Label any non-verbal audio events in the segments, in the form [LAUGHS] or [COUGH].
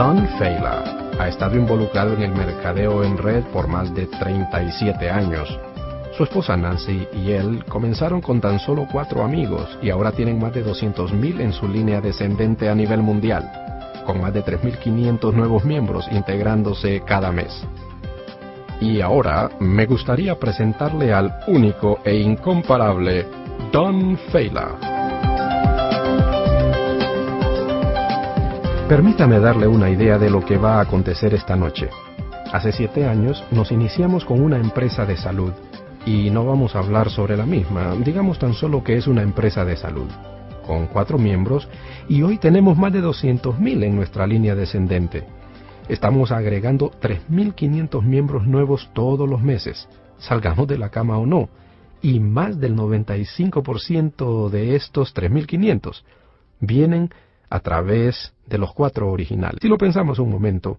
Don Fela ha estado involucrado en el mercadeo en red por más de 37 años. Su esposa Nancy y él comenzaron con tan solo cuatro amigos y ahora tienen más de 200.000 en su línea descendente a nivel mundial, con más de 3.500 nuevos miembros integrándose cada mes. Y ahora me gustaría presentarle al único e incomparable Don Fela. Permítame darle una idea de lo que va a acontecer esta noche. Hace siete años nos iniciamos con una empresa de salud y no vamos a hablar sobre la misma, digamos tan solo que es una empresa de salud, con cuatro miembros y hoy tenemos más de 200.000 en nuestra línea descendente. Estamos agregando 3.500 miembros nuevos todos los meses, salgamos de la cama o no, y más del 95% de estos 3.500 vienen a través de los cuatro originales. Si lo pensamos un momento,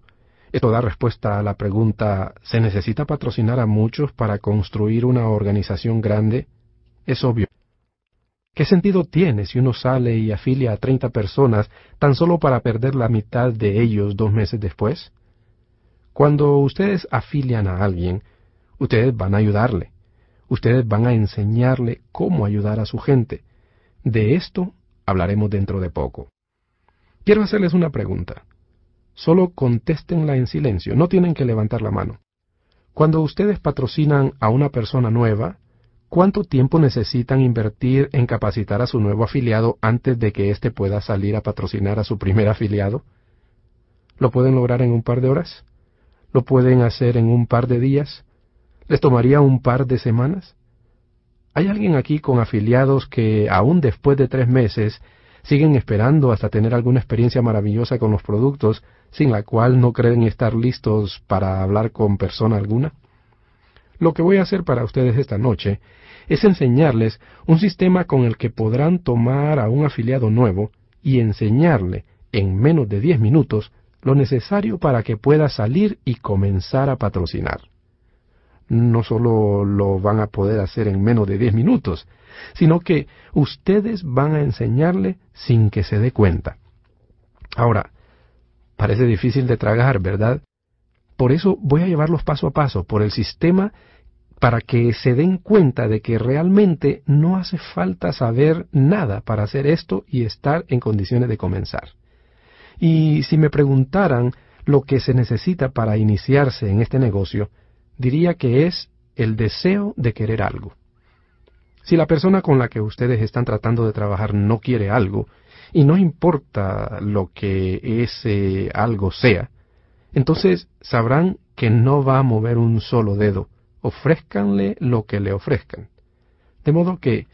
esto da respuesta a la pregunta, ¿se necesita patrocinar a muchos para construir una organización grande? Es obvio. ¿Qué sentido tiene si uno sale y afilia a 30 personas tan solo para perder la mitad de ellos dos meses después? Cuando ustedes afilian a alguien, ustedes van a ayudarle. Ustedes van a enseñarle cómo ayudar a su gente. De esto hablaremos dentro de poco. Quiero hacerles una pregunta. Solo contéstenla en silencio, no tienen que levantar la mano. Cuando ustedes patrocinan a una persona nueva, ¿cuánto tiempo necesitan invertir en capacitar a su nuevo afiliado antes de que éste pueda salir a patrocinar a su primer afiliado? ¿Lo pueden lograr en un par de horas? ¿Lo pueden hacer en un par de días? ¿Les tomaría un par de semanas? ¿Hay alguien aquí con afiliados que, aún después de tres meses, siguen esperando hasta tener alguna experiencia maravillosa con los productos, sin la cual no creen estar listos para hablar con persona alguna? Lo que voy a hacer para ustedes esta noche es enseñarles un sistema con el que podrán tomar a un afiliado nuevo y enseñarle en menos de 10 minutos lo necesario para que pueda salir y comenzar a patrocinar no solo lo van a poder hacer en menos de 10 minutos, sino que ustedes van a enseñarle sin que se dé cuenta. Ahora, parece difícil de tragar, ¿verdad? Por eso voy a llevarlos paso a paso por el sistema para que se den cuenta de que realmente no hace falta saber nada para hacer esto y estar en condiciones de comenzar. Y si me preguntaran lo que se necesita para iniciarse en este negocio, diría que es el deseo de querer algo. Si la persona con la que ustedes están tratando de trabajar no quiere algo, y no importa lo que ese algo sea, entonces sabrán que no va a mover un solo dedo. Ofrézcanle lo que le ofrezcan. De modo que,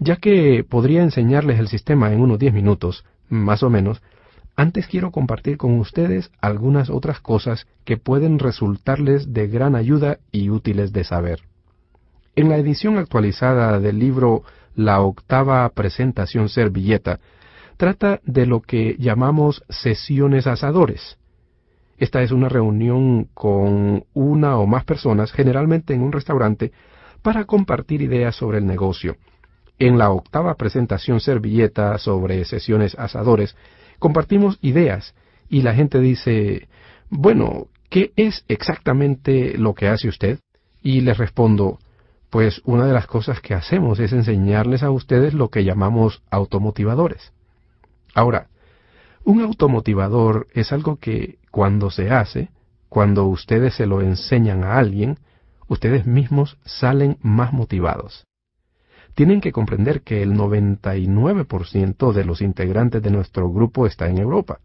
ya que podría enseñarles el sistema en unos diez minutos, más o menos, antes quiero compartir con ustedes algunas otras cosas que pueden resultarles de gran ayuda y útiles de saber. En la edición actualizada del libro La octava presentación servilleta, trata de lo que llamamos sesiones asadores. Esta es una reunión con una o más personas, generalmente en un restaurante, para compartir ideas sobre el negocio. En la octava presentación servilleta sobre sesiones asadores, compartimos ideas y la gente dice, bueno, ¿qué es exactamente lo que hace usted? Y les respondo, pues una de las cosas que hacemos es enseñarles a ustedes lo que llamamos automotivadores. Ahora, un automotivador es algo que cuando se hace, cuando ustedes se lo enseñan a alguien, ustedes mismos salen más motivados tienen que comprender que el 99% de los integrantes de nuestro grupo está en Europa.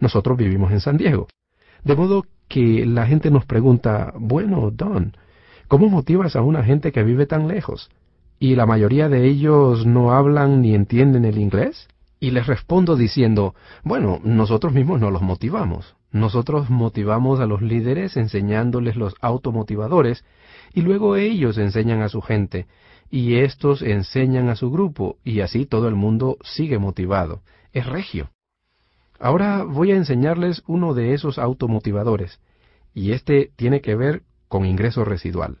Nosotros vivimos en San Diego. De modo que la gente nos pregunta, bueno, Don, ¿cómo motivas a una gente que vive tan lejos? ¿Y la mayoría de ellos no hablan ni entienden el inglés? Y les respondo diciendo, bueno, nosotros mismos no los motivamos. Nosotros motivamos a los líderes enseñándoles los automotivadores y luego ellos enseñan a su gente y estos enseñan a su grupo y así todo el mundo sigue motivado. Es regio. Ahora voy a enseñarles uno de esos automotivadores y este tiene que ver con ingreso residual.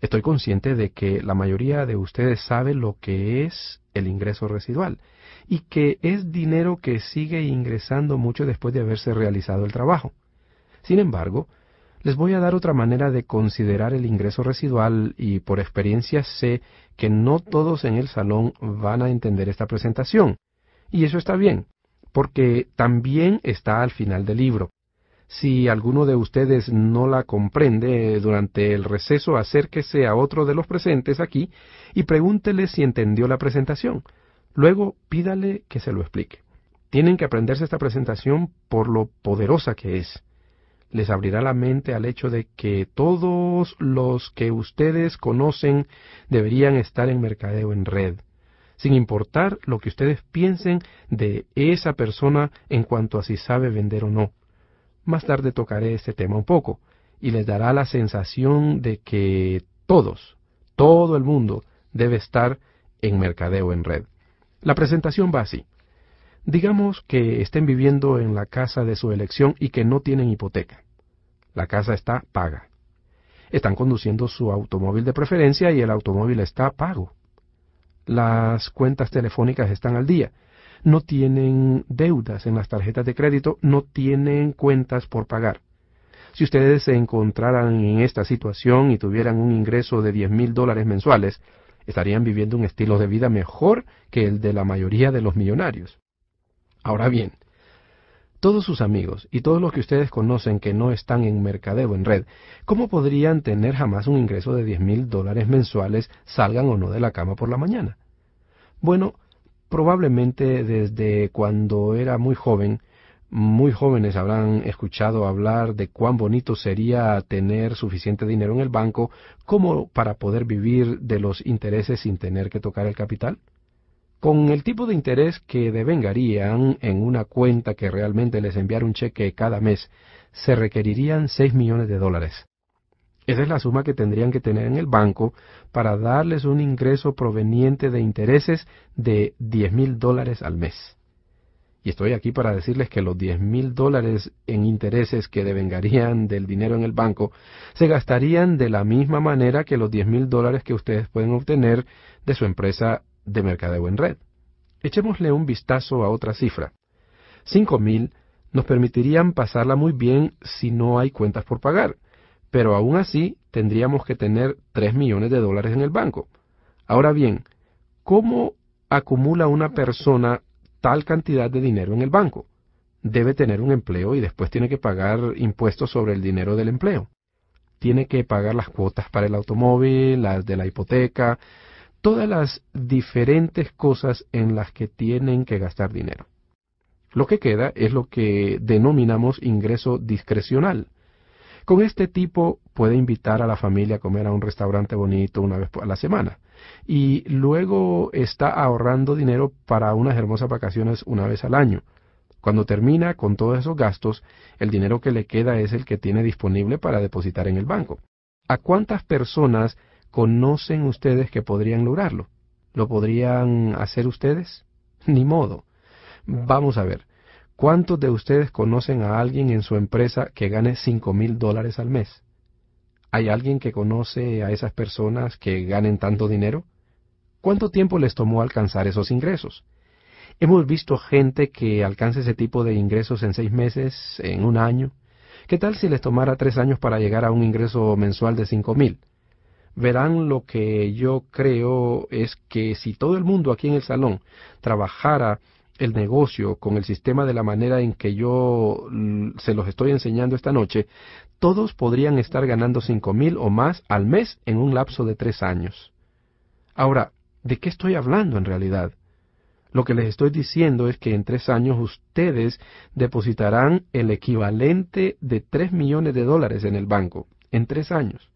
Estoy consciente de que la mayoría de ustedes sabe lo que es el ingreso residual y que es dinero que sigue ingresando mucho después de haberse realizado el trabajo. Sin embargo, les voy a dar otra manera de considerar el ingreso residual y por experiencia sé que no todos en el salón van a entender esta presentación. Y eso está bien, porque también está al final del libro. Si alguno de ustedes no la comprende durante el receso, acérquese a otro de los presentes aquí y pregúntele si entendió la presentación. Luego pídale que se lo explique. Tienen que aprenderse esta presentación por lo poderosa que es les abrirá la mente al hecho de que todos los que ustedes conocen deberían estar en mercadeo en red, sin importar lo que ustedes piensen de esa persona en cuanto a si sabe vender o no. Más tarde tocaré este tema un poco, y les dará la sensación de que todos, todo el mundo, debe estar en mercadeo en red. La presentación va así. Digamos que estén viviendo en la casa de su elección y que no tienen hipoteca. La casa está paga. Están conduciendo su automóvil de preferencia y el automóvil está pago. Las cuentas telefónicas están al día. No tienen deudas en las tarjetas de crédito, no tienen cuentas por pagar. Si ustedes se encontraran en esta situación y tuvieran un ingreso de 10 mil dólares mensuales, estarían viviendo un estilo de vida mejor que el de la mayoría de los millonarios. Ahora bien, todos sus amigos y todos los que ustedes conocen que no están en mercadeo en red, ¿cómo podrían tener jamás un ingreso de diez mil dólares mensuales, salgan o no de la cama por la mañana? Bueno, probablemente desde cuando era muy joven, muy jóvenes habrán escuchado hablar de cuán bonito sería tener suficiente dinero en el banco como para poder vivir de los intereses sin tener que tocar el capital. Con el tipo de interés que devengarían en una cuenta que realmente les enviara un cheque cada mes, se requerirían 6 millones de dólares. Esa es la suma que tendrían que tener en el banco para darles un ingreso proveniente de intereses de 10 mil dólares al mes. Y estoy aquí para decirles que los 10 mil dólares en intereses que devengarían del dinero en el banco se gastarían de la misma manera que los 10 mil dólares que ustedes pueden obtener de su empresa de mercadeo en red. Echémosle un vistazo a otra cifra. 5.000 nos permitirían pasarla muy bien si no hay cuentas por pagar, pero aún así tendríamos que tener 3 millones de dólares en el banco. Ahora bien, ¿cómo acumula una persona tal cantidad de dinero en el banco? Debe tener un empleo y después tiene que pagar impuestos sobre el dinero del empleo. Tiene que pagar las cuotas para el automóvil, las de la hipoteca, todas las diferentes cosas en las que tienen que gastar dinero. Lo que queda es lo que denominamos ingreso discrecional. Con este tipo puede invitar a la familia a comer a un restaurante bonito una vez a la semana y luego está ahorrando dinero para unas hermosas vacaciones una vez al año. Cuando termina con todos esos gastos, el dinero que le queda es el que tiene disponible para depositar en el banco. ¿A cuántas personas ¿Conocen ustedes que podrían lograrlo? ¿Lo podrían hacer ustedes? [LAUGHS] Ni modo. Vamos a ver. ¿Cuántos de ustedes conocen a alguien en su empresa que gane cinco mil dólares al mes? ¿Hay alguien que conoce a esas personas que ganen tanto dinero? ¿Cuánto tiempo les tomó alcanzar esos ingresos? Hemos visto gente que alcanza ese tipo de ingresos en seis meses, en un año. ¿Qué tal si les tomara tres años para llegar a un ingreso mensual de cinco mil? verán lo que yo creo es que si todo el mundo aquí en el salón trabajara el negocio con el sistema de la manera en que yo se los estoy enseñando esta noche, todos podrían estar ganando cinco mil o más al mes en un lapso de tres años. Ahora, ¿de qué estoy hablando en realidad? Lo que les estoy diciendo es que en tres años ustedes depositarán el equivalente de tres millones de dólares en el banco, en tres años.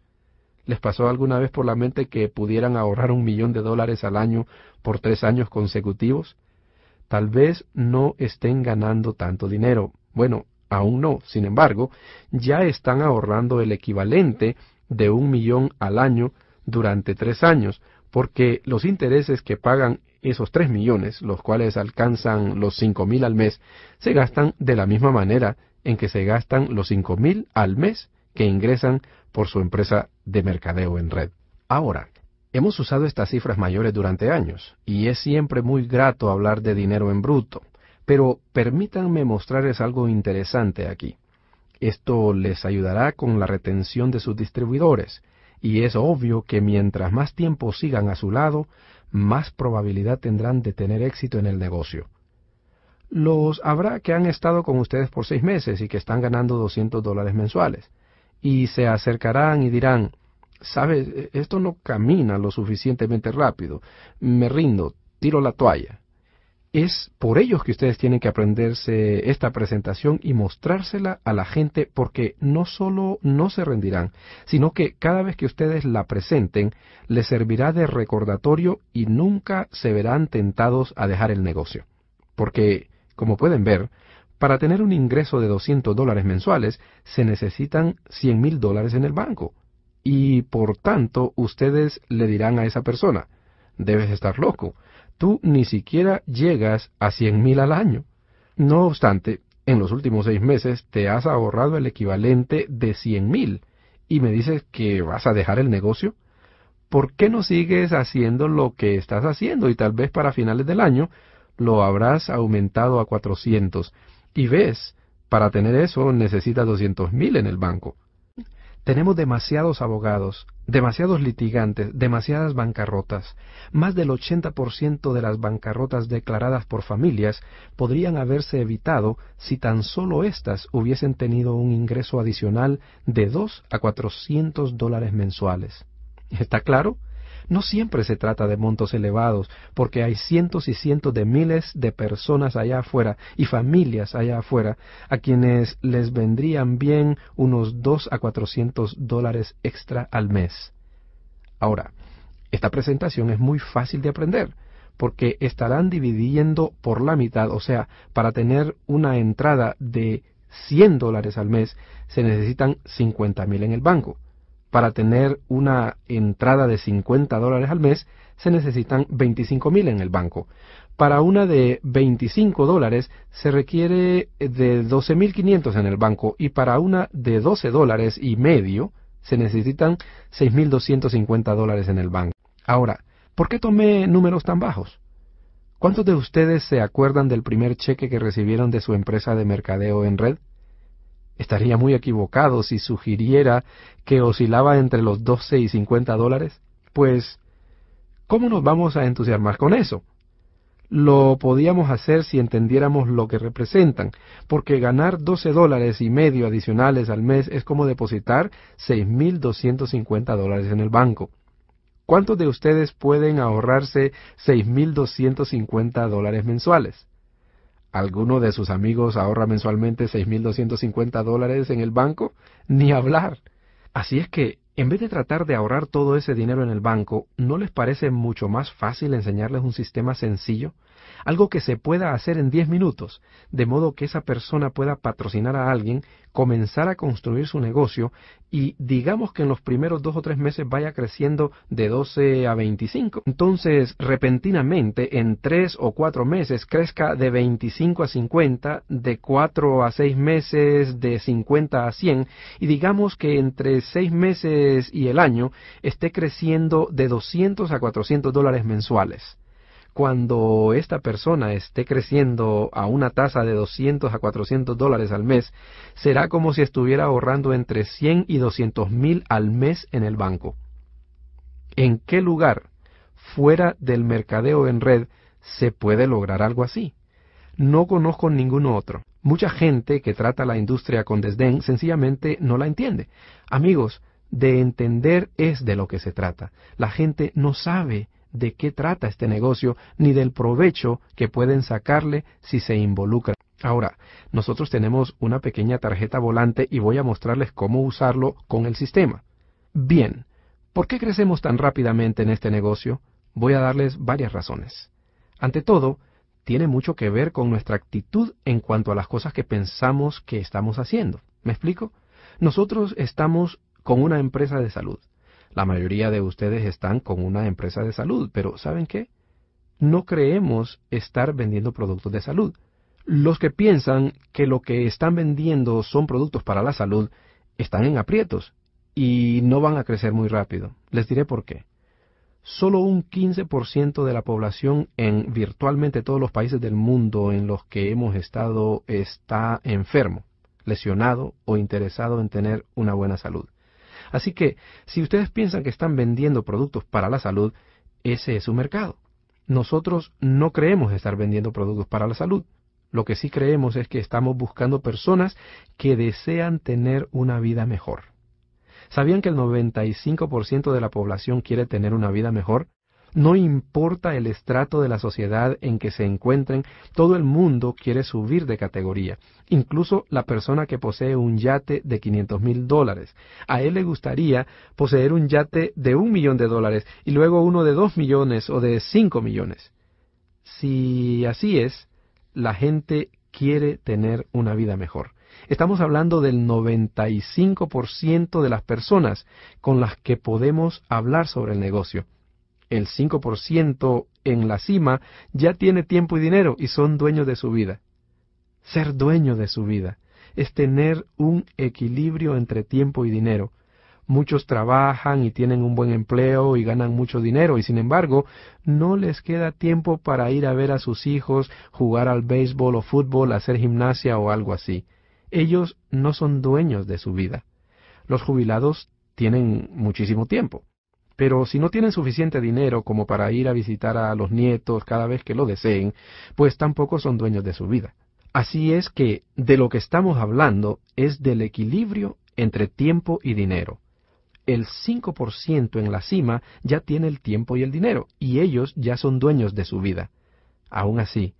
¿Les pasó alguna vez por la mente que pudieran ahorrar un millón de dólares al año por tres años consecutivos? Tal vez no estén ganando tanto dinero. Bueno, aún no. Sin embargo, ya están ahorrando el equivalente de un millón al año durante tres años, porque los intereses que pagan esos tres millones, los cuales alcanzan los cinco mil al mes, se gastan de la misma manera en que se gastan los cinco mil al mes que ingresan por su empresa de mercadeo en red. Ahora, hemos usado estas cifras mayores durante años y es siempre muy grato hablar de dinero en bruto, pero permítanme mostrarles algo interesante aquí. Esto les ayudará con la retención de sus distribuidores y es obvio que mientras más tiempo sigan a su lado, más probabilidad tendrán de tener éxito en el negocio. Los habrá que han estado con ustedes por seis meses y que están ganando 200 dólares mensuales y se acercarán y dirán, sabes, esto no camina lo suficientemente rápido, me rindo, tiro la toalla. Es por ellos que ustedes tienen que aprenderse esta presentación y mostrársela a la gente porque no solo no se rendirán, sino que cada vez que ustedes la presenten les servirá de recordatorio y nunca se verán tentados a dejar el negocio. Porque, como pueden ver, para tener un ingreso de 200 dólares mensuales se necesitan 100 mil dólares en el banco. Y por tanto, ustedes le dirán a esa persona, debes estar loco, tú ni siquiera llegas a 100 mil al año. No obstante, en los últimos seis meses te has ahorrado el equivalente de 100 mil y me dices que vas a dejar el negocio. ¿Por qué no sigues haciendo lo que estás haciendo y tal vez para finales del año lo habrás aumentado a 400? Y ves, para tener eso necesitas doscientos mil en el banco. Tenemos demasiados abogados, demasiados litigantes, demasiadas bancarrotas. Más del 80% de las bancarrotas declaradas por familias podrían haberse evitado si tan solo éstas hubiesen tenido un ingreso adicional de dos a cuatrocientos dólares mensuales. ¿Está claro? No siempre se trata de montos elevados, porque hay cientos y cientos de miles de personas allá afuera y familias allá afuera a quienes les vendrían bien unos dos a 400 dólares extra al mes. Ahora, esta presentación es muy fácil de aprender porque estarán dividiendo por la mitad, o sea, para tener una entrada de 100 dólares al mes se necesitan 50 mil en el banco para tener una entrada de 50 dólares al mes, se necesitan 25,000 mil en el banco. Para una de 25 dólares se requiere eh, de 12.500 en el banco y para una de 12 dólares y medio se necesitan 6.250 dólares en el banco. Ahora, ¿por qué tomé números tan bajos? ¿Cuántos de ustedes se acuerdan del primer cheque que recibieron de su empresa de mercadeo en red? Estaría muy equivocado si sugiriera que oscilaba entre los 12 y 50 dólares. Pues, ¿cómo nos vamos a entusiasmar con eso? Lo podíamos hacer si entendiéramos lo que representan, porque ganar 12 dólares y medio adicionales al mes es como depositar 6.250 dólares en el banco. ¿Cuántos de ustedes pueden ahorrarse 6.250 dólares mensuales? alguno de sus amigos ahorra mensualmente 6.250 dólares en el banco, ni hablar. Así es que, en vez de tratar de ahorrar todo ese dinero en el banco, ¿no les parece mucho más fácil enseñarles un sistema sencillo algo que se pueda hacer en 10 minutos, de modo que esa persona pueda patrocinar a alguien, comenzar a construir su negocio y digamos que en los primeros dos o tres meses vaya creciendo de 12 a 25. Entonces, repentinamente, en tres o cuatro meses, crezca de 25 a 50, de 4 a 6 meses, de 50 a 100, y digamos que entre 6 meses y el año esté creciendo de 200 a 400 dólares mensuales cuando esta persona esté creciendo a una tasa de 200 a 400 dólares al mes, será como si estuviera ahorrando entre 100 y 200 mil al mes en el banco. ¿En qué lugar fuera del mercadeo en red se puede lograr algo así? No conozco ninguno otro. Mucha gente que trata la industria con desdén sencillamente no la entiende. Amigos, de entender es de lo que se trata. La gente no sabe de qué trata este negocio ni del provecho que pueden sacarle si se involucran. Ahora, nosotros tenemos una pequeña tarjeta volante y voy a mostrarles cómo usarlo con el sistema. Bien, ¿por qué crecemos tan rápidamente en este negocio? Voy a darles varias razones. Ante todo, tiene mucho que ver con nuestra actitud en cuanto a las cosas que pensamos que estamos haciendo. ¿Me explico? Nosotros estamos con una empresa de salud la mayoría de ustedes están con una empresa de salud, pero ¿saben qué? No creemos estar vendiendo productos de salud. Los que piensan que lo que están vendiendo son productos para la salud están en aprietos y no van a crecer muy rápido. Les diré por qué. Solo un 15% de la población en virtualmente todos los países del mundo en los que hemos estado está enfermo, lesionado o interesado en tener una buena salud. Así que si ustedes piensan que están vendiendo productos para la salud, ese es su mercado. Nosotros no creemos estar vendiendo productos para la salud. Lo que sí creemos es que estamos buscando personas que desean tener una vida mejor. ¿Sabían que el 95% de la población quiere tener una vida mejor? No importa el estrato de la sociedad en que se encuentren, todo el mundo quiere subir de categoría. Incluso la persona que posee un yate de 500 mil dólares. A él le gustaría poseer un yate de un millón de dólares y luego uno de dos millones o de cinco millones. Si así es, la gente quiere tener una vida mejor. Estamos hablando del 95% de las personas con las que podemos hablar sobre el negocio el 5% en la cima, ya tiene tiempo y dinero y son dueños de su vida. Ser dueño de su vida es tener un equilibrio entre tiempo y dinero. Muchos trabajan y tienen un buen empleo y ganan mucho dinero y sin embargo no les queda tiempo para ir a ver a sus hijos, jugar al béisbol o fútbol, hacer gimnasia o algo así. Ellos no son dueños de su vida. Los jubilados tienen muchísimo tiempo. Pero si no tienen suficiente dinero como para ir a visitar a los nietos cada vez que lo deseen, pues tampoco son dueños de su vida. Así es que de lo que estamos hablando es del equilibrio entre tiempo y dinero. El 5% en la cima ya tiene el tiempo y el dinero, y ellos ya son dueños de su vida. Aún así,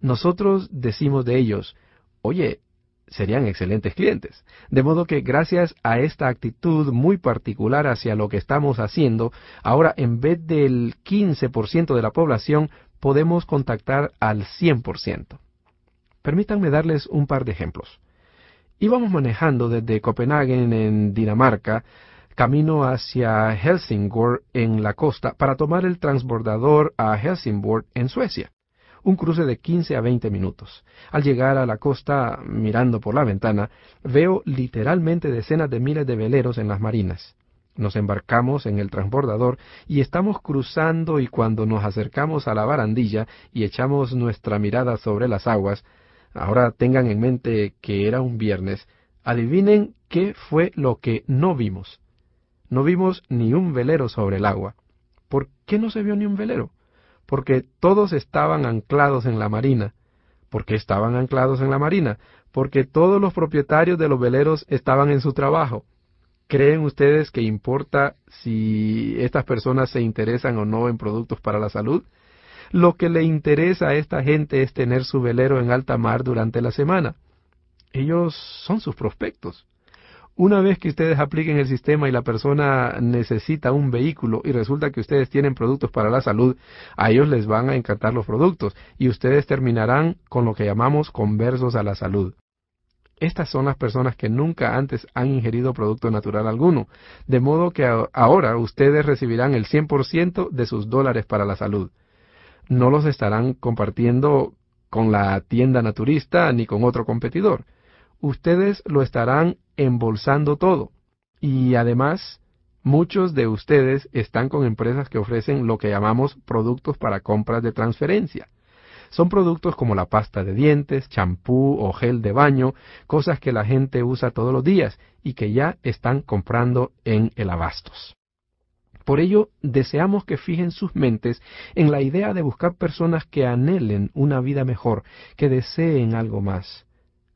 nosotros decimos de ellos, oye, serían excelentes clientes. De modo que gracias a esta actitud muy particular hacia lo que estamos haciendo, ahora en vez del 15% de la población, podemos contactar al 100%. Permítanme darles un par de ejemplos. Íbamos manejando desde Copenhague en Dinamarca, camino hacia Helsingborg en la costa para tomar el transbordador a Helsingborg en Suecia un cruce de 15 a 20 minutos. Al llegar a la costa, mirando por la ventana, veo literalmente decenas de miles de veleros en las marinas. Nos embarcamos en el transbordador y estamos cruzando y cuando nos acercamos a la barandilla y echamos nuestra mirada sobre las aguas, ahora tengan en mente que era un viernes, adivinen qué fue lo que no vimos. No vimos ni un velero sobre el agua. ¿Por qué no se vio ni un velero? porque todos estaban anclados en la marina. ¿Por qué estaban anclados en la marina? Porque todos los propietarios de los veleros estaban en su trabajo. ¿Creen ustedes que importa si estas personas se interesan o no en productos para la salud? Lo que le interesa a esta gente es tener su velero en alta mar durante la semana. Ellos son sus prospectos. Una vez que ustedes apliquen el sistema y la persona necesita un vehículo y resulta que ustedes tienen productos para la salud, a ellos les van a encantar los productos y ustedes terminarán con lo que llamamos conversos a la salud. Estas son las personas que nunca antes han ingerido producto natural alguno, de modo que ahora ustedes recibirán el 100% de sus dólares para la salud. No los estarán compartiendo con la tienda naturista ni con otro competidor. Ustedes lo estarán embolsando todo. Y además, muchos de ustedes están con empresas que ofrecen lo que llamamos productos para compras de transferencia. Son productos como la pasta de dientes, champú o gel de baño, cosas que la gente usa todos los días y que ya están comprando en el abastos. Por ello, deseamos que fijen sus mentes en la idea de buscar personas que anhelen una vida mejor, que deseen algo más.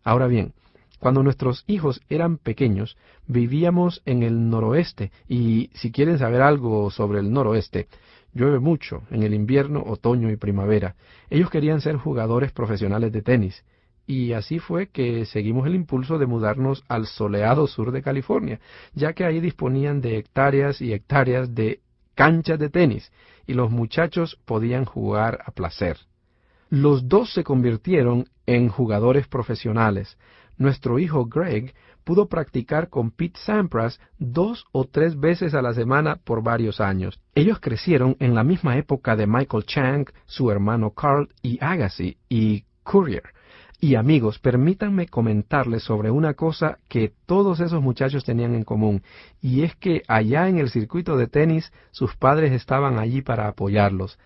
Ahora bien, cuando nuestros hijos eran pequeños, vivíamos en el noroeste y si quieren saber algo sobre el noroeste, llueve mucho en el invierno, otoño y primavera. Ellos querían ser jugadores profesionales de tenis y así fue que seguimos el impulso de mudarnos al soleado sur de California, ya que ahí disponían de hectáreas y hectáreas de canchas de tenis y los muchachos podían jugar a placer. Los dos se convirtieron en jugadores profesionales nuestro hijo Greg pudo practicar con Pete Sampras dos o tres veces a la semana por varios años. Ellos crecieron en la misma época de Michael Chang, su hermano Carl y Agassi y Courier. Y amigos, permítanme comentarles sobre una cosa que todos esos muchachos tenían en común, y es que allá en el circuito de tenis sus padres estaban allí para apoyarlos.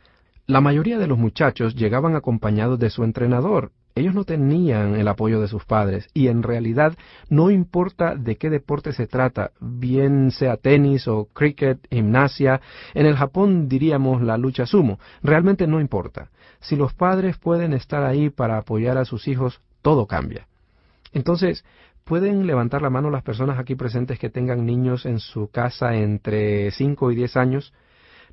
La mayoría de los muchachos llegaban acompañados de su entrenador, ellos no tenían el apoyo de sus padres y en realidad no importa de qué deporte se trata, bien sea tenis o cricket, gimnasia, en el Japón diríamos la lucha sumo, realmente no importa. Si los padres pueden estar ahí para apoyar a sus hijos, todo cambia. Entonces, ¿pueden levantar la mano las personas aquí presentes que tengan niños en su casa entre 5 y 10 años?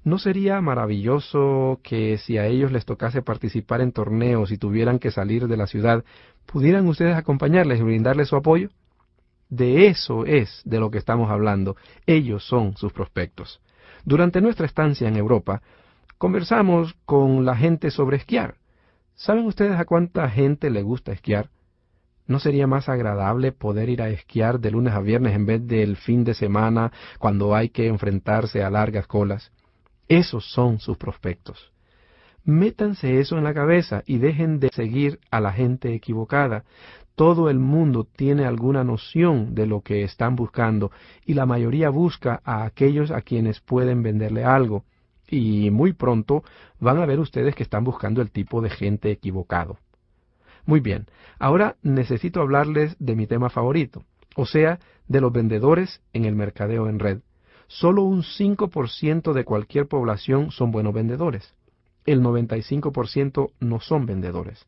¿No sería maravilloso que si a ellos les tocase participar en torneos y tuvieran que salir de la ciudad, pudieran ustedes acompañarles y brindarles su apoyo? De eso es de lo que estamos hablando. Ellos son sus prospectos. Durante nuestra estancia en Europa, conversamos con la gente sobre esquiar. ¿Saben ustedes a cuánta gente le gusta esquiar? ¿No sería más agradable poder ir a esquiar de lunes a viernes en vez del fin de semana cuando hay que enfrentarse a largas colas? Esos son sus prospectos. Métanse eso en la cabeza y dejen de seguir a la gente equivocada. Todo el mundo tiene alguna noción de lo que están buscando y la mayoría busca a aquellos a quienes pueden venderle algo. Y muy pronto van a ver ustedes que están buscando el tipo de gente equivocado. Muy bien, ahora necesito hablarles de mi tema favorito, o sea, de los vendedores en el mercadeo en red. Solo un 5% de cualquier población son buenos vendedores. El 95% no son vendedores.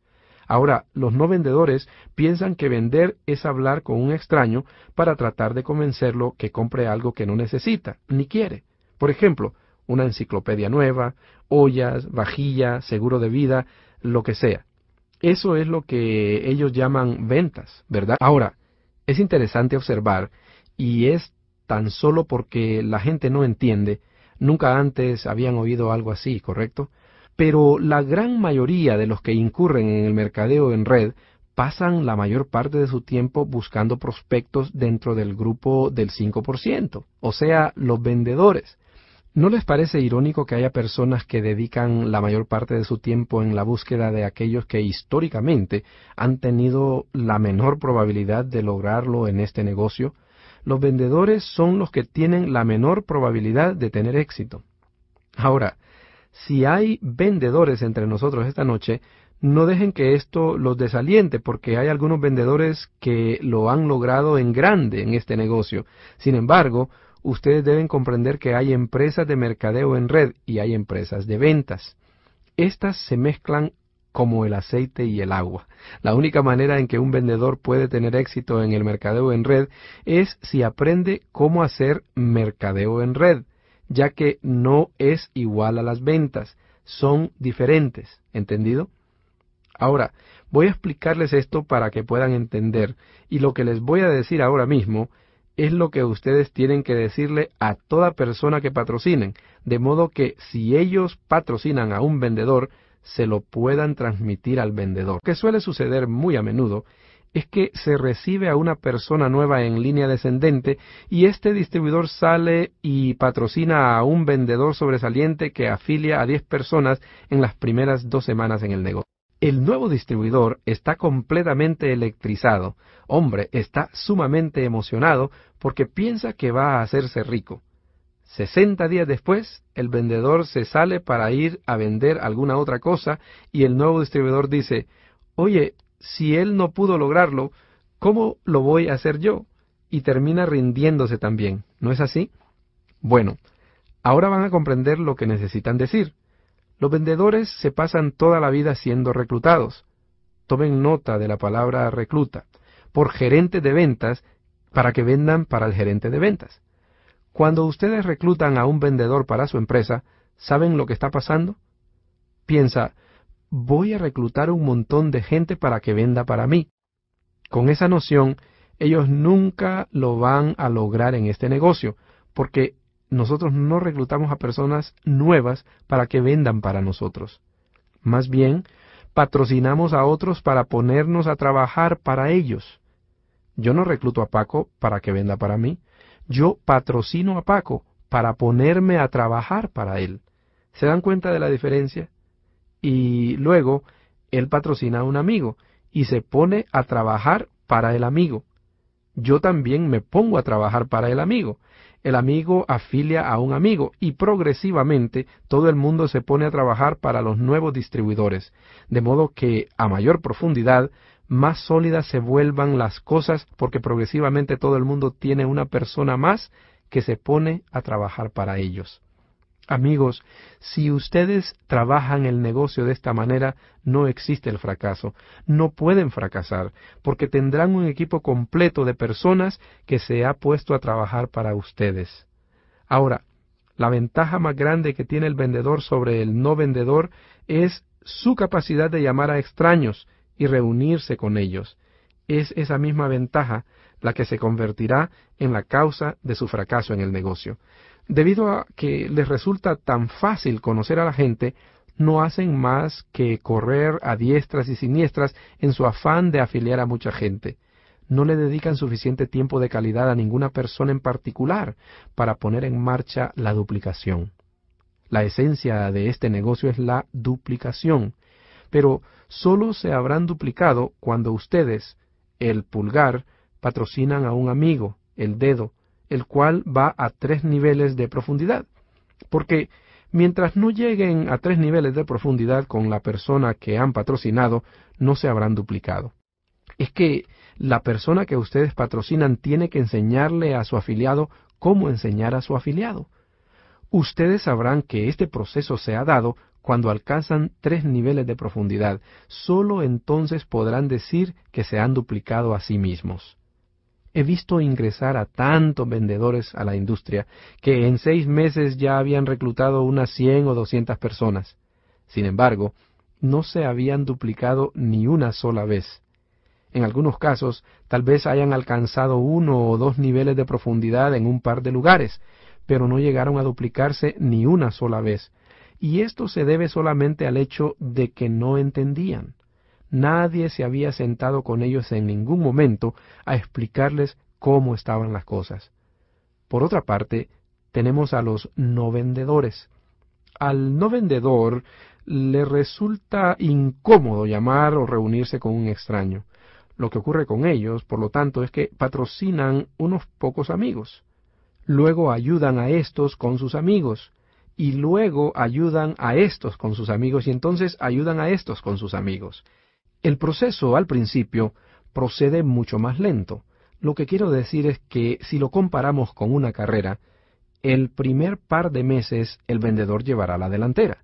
Ahora, los no vendedores piensan que vender es hablar con un extraño para tratar de convencerlo que compre algo que no necesita ni quiere. Por ejemplo, una enciclopedia nueva, ollas, vajilla, seguro de vida, lo que sea. Eso es lo que ellos llaman ventas, ¿verdad? Ahora, es interesante observar, y es tan solo porque la gente no entiende. Nunca antes habían oído algo así, ¿correcto? Pero la gran mayoría de los que incurren en el mercadeo en red pasan la mayor parte de su tiempo buscando prospectos dentro del grupo del 5%, o sea, los vendedores. ¿No les parece irónico que haya personas que dedican la mayor parte de su tiempo en la búsqueda de aquellos que históricamente han tenido la menor probabilidad de lograrlo en este negocio? los vendedores son los que tienen la menor probabilidad de tener éxito. Ahora, si hay vendedores entre nosotros esta noche, no dejen que esto los desaliente, porque hay algunos vendedores que lo han logrado en grande en este negocio. Sin embargo, ustedes deben comprender que hay empresas de mercadeo en red y hay empresas de ventas. Estas se mezclan como el aceite y el agua. La única manera en que un vendedor puede tener éxito en el mercadeo en red es si aprende cómo hacer mercadeo en red, ya que no es igual a las ventas, son diferentes, ¿entendido? Ahora, voy a explicarles esto para que puedan entender, y lo que les voy a decir ahora mismo es lo que ustedes tienen que decirle a toda persona que patrocinen, de modo que si ellos patrocinan a un vendedor, se lo puedan transmitir al vendedor. Lo que suele suceder muy a menudo es que se recibe a una persona nueva en línea descendente y este distribuidor sale y patrocina a un vendedor sobresaliente que afilia a 10 personas en las primeras dos semanas en el negocio. El nuevo distribuidor está completamente electrizado. Hombre, está sumamente emocionado porque piensa que va a hacerse rico. 60 días después, el vendedor se sale para ir a vender alguna otra cosa y el nuevo distribuidor dice, oye, si él no pudo lograrlo, ¿cómo lo voy a hacer yo? Y termina rindiéndose también, ¿no es así? Bueno, ahora van a comprender lo que necesitan decir. Los vendedores se pasan toda la vida siendo reclutados. Tomen nota de la palabra recluta por gerente de ventas para que vendan para el gerente de ventas. Cuando ustedes reclutan a un vendedor para su empresa, ¿saben lo que está pasando? Piensa, voy a reclutar un montón de gente para que venda para mí. Con esa noción, ellos nunca lo van a lograr en este negocio, porque nosotros no reclutamos a personas nuevas para que vendan para nosotros. Más bien, patrocinamos a otros para ponernos a trabajar para ellos. Yo no recluto a Paco para que venda para mí, yo patrocino a Paco para ponerme a trabajar para él. ¿Se dan cuenta de la diferencia? Y luego, él patrocina a un amigo y se pone a trabajar para el amigo. Yo también me pongo a trabajar para el amigo. El amigo afilia a un amigo y progresivamente todo el mundo se pone a trabajar para los nuevos distribuidores, de modo que a mayor profundidad más sólidas se vuelvan las cosas porque progresivamente todo el mundo tiene una persona más que se pone a trabajar para ellos. Amigos, si ustedes trabajan el negocio de esta manera, no existe el fracaso. No pueden fracasar, porque tendrán un equipo completo de personas que se ha puesto a trabajar para ustedes. Ahora, la ventaja más grande que tiene el vendedor sobre el no vendedor es su capacidad de llamar a extraños y reunirse con ellos. Es esa misma ventaja la que se convertirá en la causa de su fracaso en el negocio. Debido a que les resulta tan fácil conocer a la gente, no hacen más que correr a diestras y siniestras en su afán de afiliar a mucha gente. No le dedican suficiente tiempo de calidad a ninguna persona en particular para poner en marcha la duplicación. La esencia de este negocio es la duplicación, pero solo se habrán duplicado cuando ustedes, el pulgar, patrocinan a un amigo, el dedo, el cual va a tres niveles de profundidad. Porque mientras no lleguen a tres niveles de profundidad con la persona que han patrocinado, no se habrán duplicado. Es que la persona que ustedes patrocinan tiene que enseñarle a su afiliado cómo enseñar a su afiliado. Ustedes sabrán que este proceso se ha dado cuando alcanzan tres niveles de profundidad. Sólo entonces podrán decir que se han duplicado a sí mismos. He visto ingresar a tantos vendedores a la industria que en seis meses ya habían reclutado unas cien o doscientas personas. Sin embargo, no se habían duplicado ni una sola vez. En algunos casos, tal vez hayan alcanzado uno o dos niveles de profundidad en un par de lugares, pero no llegaron a duplicarse ni una sola vez y esto se debe solamente al hecho de que no entendían. Nadie se había sentado con ellos en ningún momento a explicarles cómo estaban las cosas. Por otra parte, tenemos a los no vendedores. Al no vendedor le resulta incómodo llamar o reunirse con un extraño. Lo que ocurre con ellos, por lo tanto, es que patrocinan unos pocos amigos. Luego ayudan a estos con sus amigos y luego ayudan a estos con sus amigos y entonces ayudan a estos con sus amigos. El proceso al principio procede mucho más lento. Lo que quiero decir es que si lo comparamos con una carrera, el primer par de meses el vendedor llevará la delantera.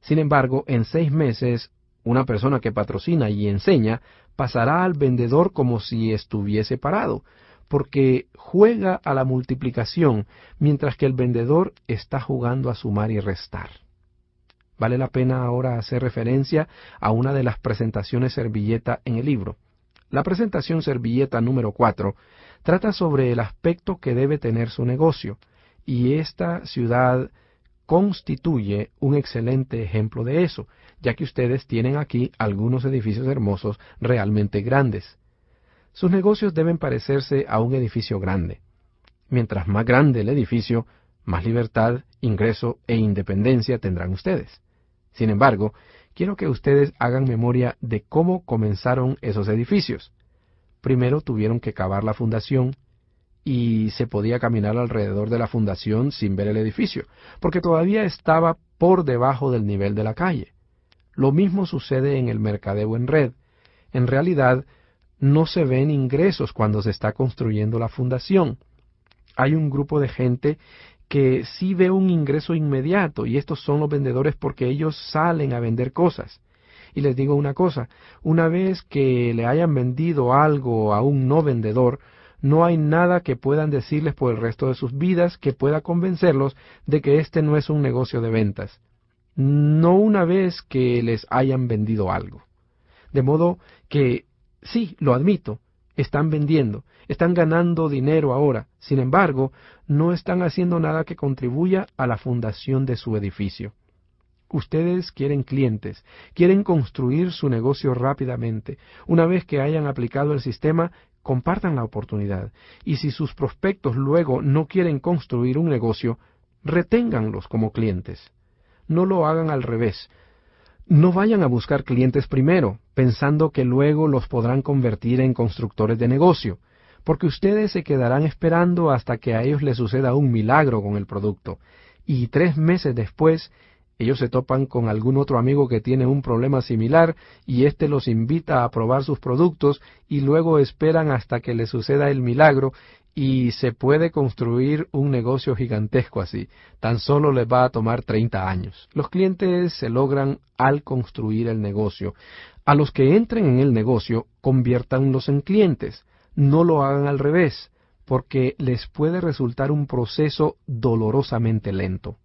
Sin embargo, en seis meses, una persona que patrocina y enseña pasará al vendedor como si estuviese parado porque juega a la multiplicación, mientras que el vendedor está jugando a sumar y restar. Vale la pena ahora hacer referencia a una de las presentaciones servilleta en el libro. La presentación servilleta número 4 trata sobre el aspecto que debe tener su negocio, y esta ciudad constituye un excelente ejemplo de eso, ya que ustedes tienen aquí algunos edificios hermosos realmente grandes. Sus negocios deben parecerse a un edificio grande. Mientras más grande el edificio, más libertad, ingreso e independencia tendrán ustedes. Sin embargo, quiero que ustedes hagan memoria de cómo comenzaron esos edificios. Primero tuvieron que cavar la fundación y se podía caminar alrededor de la fundación sin ver el edificio, porque todavía estaba por debajo del nivel de la calle. Lo mismo sucede en el mercadeo en red. En realidad, no se ven ingresos cuando se está construyendo la fundación. Hay un grupo de gente que sí ve un ingreso inmediato y estos son los vendedores porque ellos salen a vender cosas. Y les digo una cosa, una vez que le hayan vendido algo a un no vendedor, no hay nada que puedan decirles por el resto de sus vidas que pueda convencerlos de que este no es un negocio de ventas. No una vez que les hayan vendido algo. De modo que Sí, lo admito, están vendiendo, están ganando dinero ahora, sin embargo, no están haciendo nada que contribuya a la fundación de su edificio. Ustedes quieren clientes, quieren construir su negocio rápidamente. Una vez que hayan aplicado el sistema, compartan la oportunidad. Y si sus prospectos luego no quieren construir un negocio, reténganlos como clientes. No lo hagan al revés, no vayan a buscar clientes primero, pensando que luego los podrán convertir en constructores de negocio, porque ustedes se quedarán esperando hasta que a ellos les suceda un milagro con el producto, y tres meses después ellos se topan con algún otro amigo que tiene un problema similar y éste los invita a probar sus productos y luego esperan hasta que les suceda el milagro y se puede construir un negocio gigantesco así. Tan solo les va a tomar 30 años. Los clientes se logran al construir el negocio. A los que entren en el negocio, conviértanlos en clientes. No lo hagan al revés, porque les puede resultar un proceso dolorosamente lento.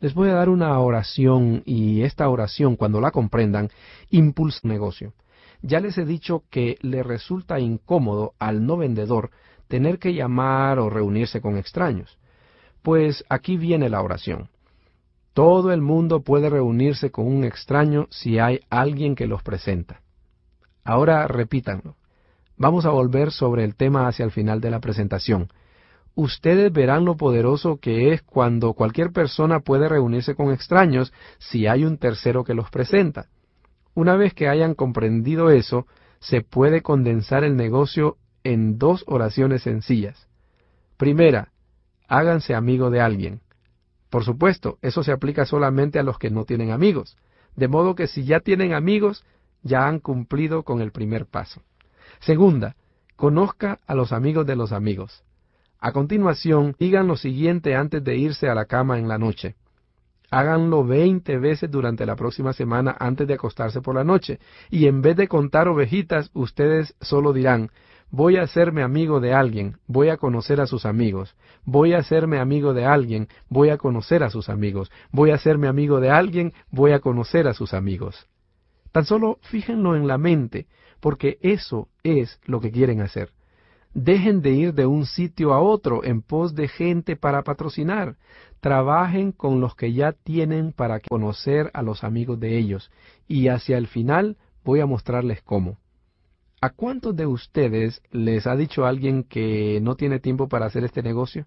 Les voy a dar una oración y esta oración, cuando la comprendan, impulsa el negocio. Ya les he dicho que le resulta incómodo al no vendedor tener que llamar o reunirse con extraños. Pues aquí viene la oración. Todo el mundo puede reunirse con un extraño si hay alguien que los presenta. Ahora repítanlo. Vamos a volver sobre el tema hacia el final de la presentación. Ustedes verán lo poderoso que es cuando cualquier persona puede reunirse con extraños si hay un tercero que los presenta. Una vez que hayan comprendido eso, se puede condensar el negocio en dos oraciones sencillas. Primera, háganse amigo de alguien. Por supuesto, eso se aplica solamente a los que no tienen amigos, de modo que si ya tienen amigos, ya han cumplido con el primer paso. Segunda, conozca a los amigos de los amigos. A continuación, digan lo siguiente antes de irse a la cama en la noche. Háganlo veinte veces durante la próxima semana antes de acostarse por la noche, y en vez de contar ovejitas, ustedes solo dirán, Voy a hacerme amigo de alguien, voy a conocer a sus amigos. Voy a hacerme amigo de alguien, voy a conocer a sus amigos. Voy a hacerme amigo de alguien, voy a conocer a sus amigos. Tan solo fíjenlo en la mente, porque eso es lo que quieren hacer. Dejen de ir de un sitio a otro en pos de gente para patrocinar. Trabajen con los que ya tienen para conocer a los amigos de ellos. Y hacia el final voy a mostrarles cómo. ¿A cuántos de ustedes les ha dicho alguien que no tiene tiempo para hacer este negocio?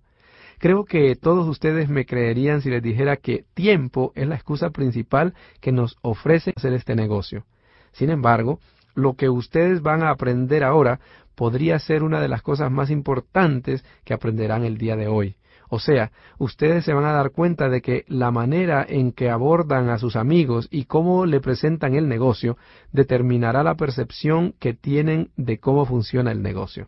Creo que todos ustedes me creerían si les dijera que tiempo es la excusa principal que nos ofrece hacer este negocio. Sin embargo, lo que ustedes van a aprender ahora podría ser una de las cosas más importantes que aprenderán el día de hoy. O sea, ustedes se van a dar cuenta de que la manera en que abordan a sus amigos y cómo le presentan el negocio determinará la percepción que tienen de cómo funciona el negocio.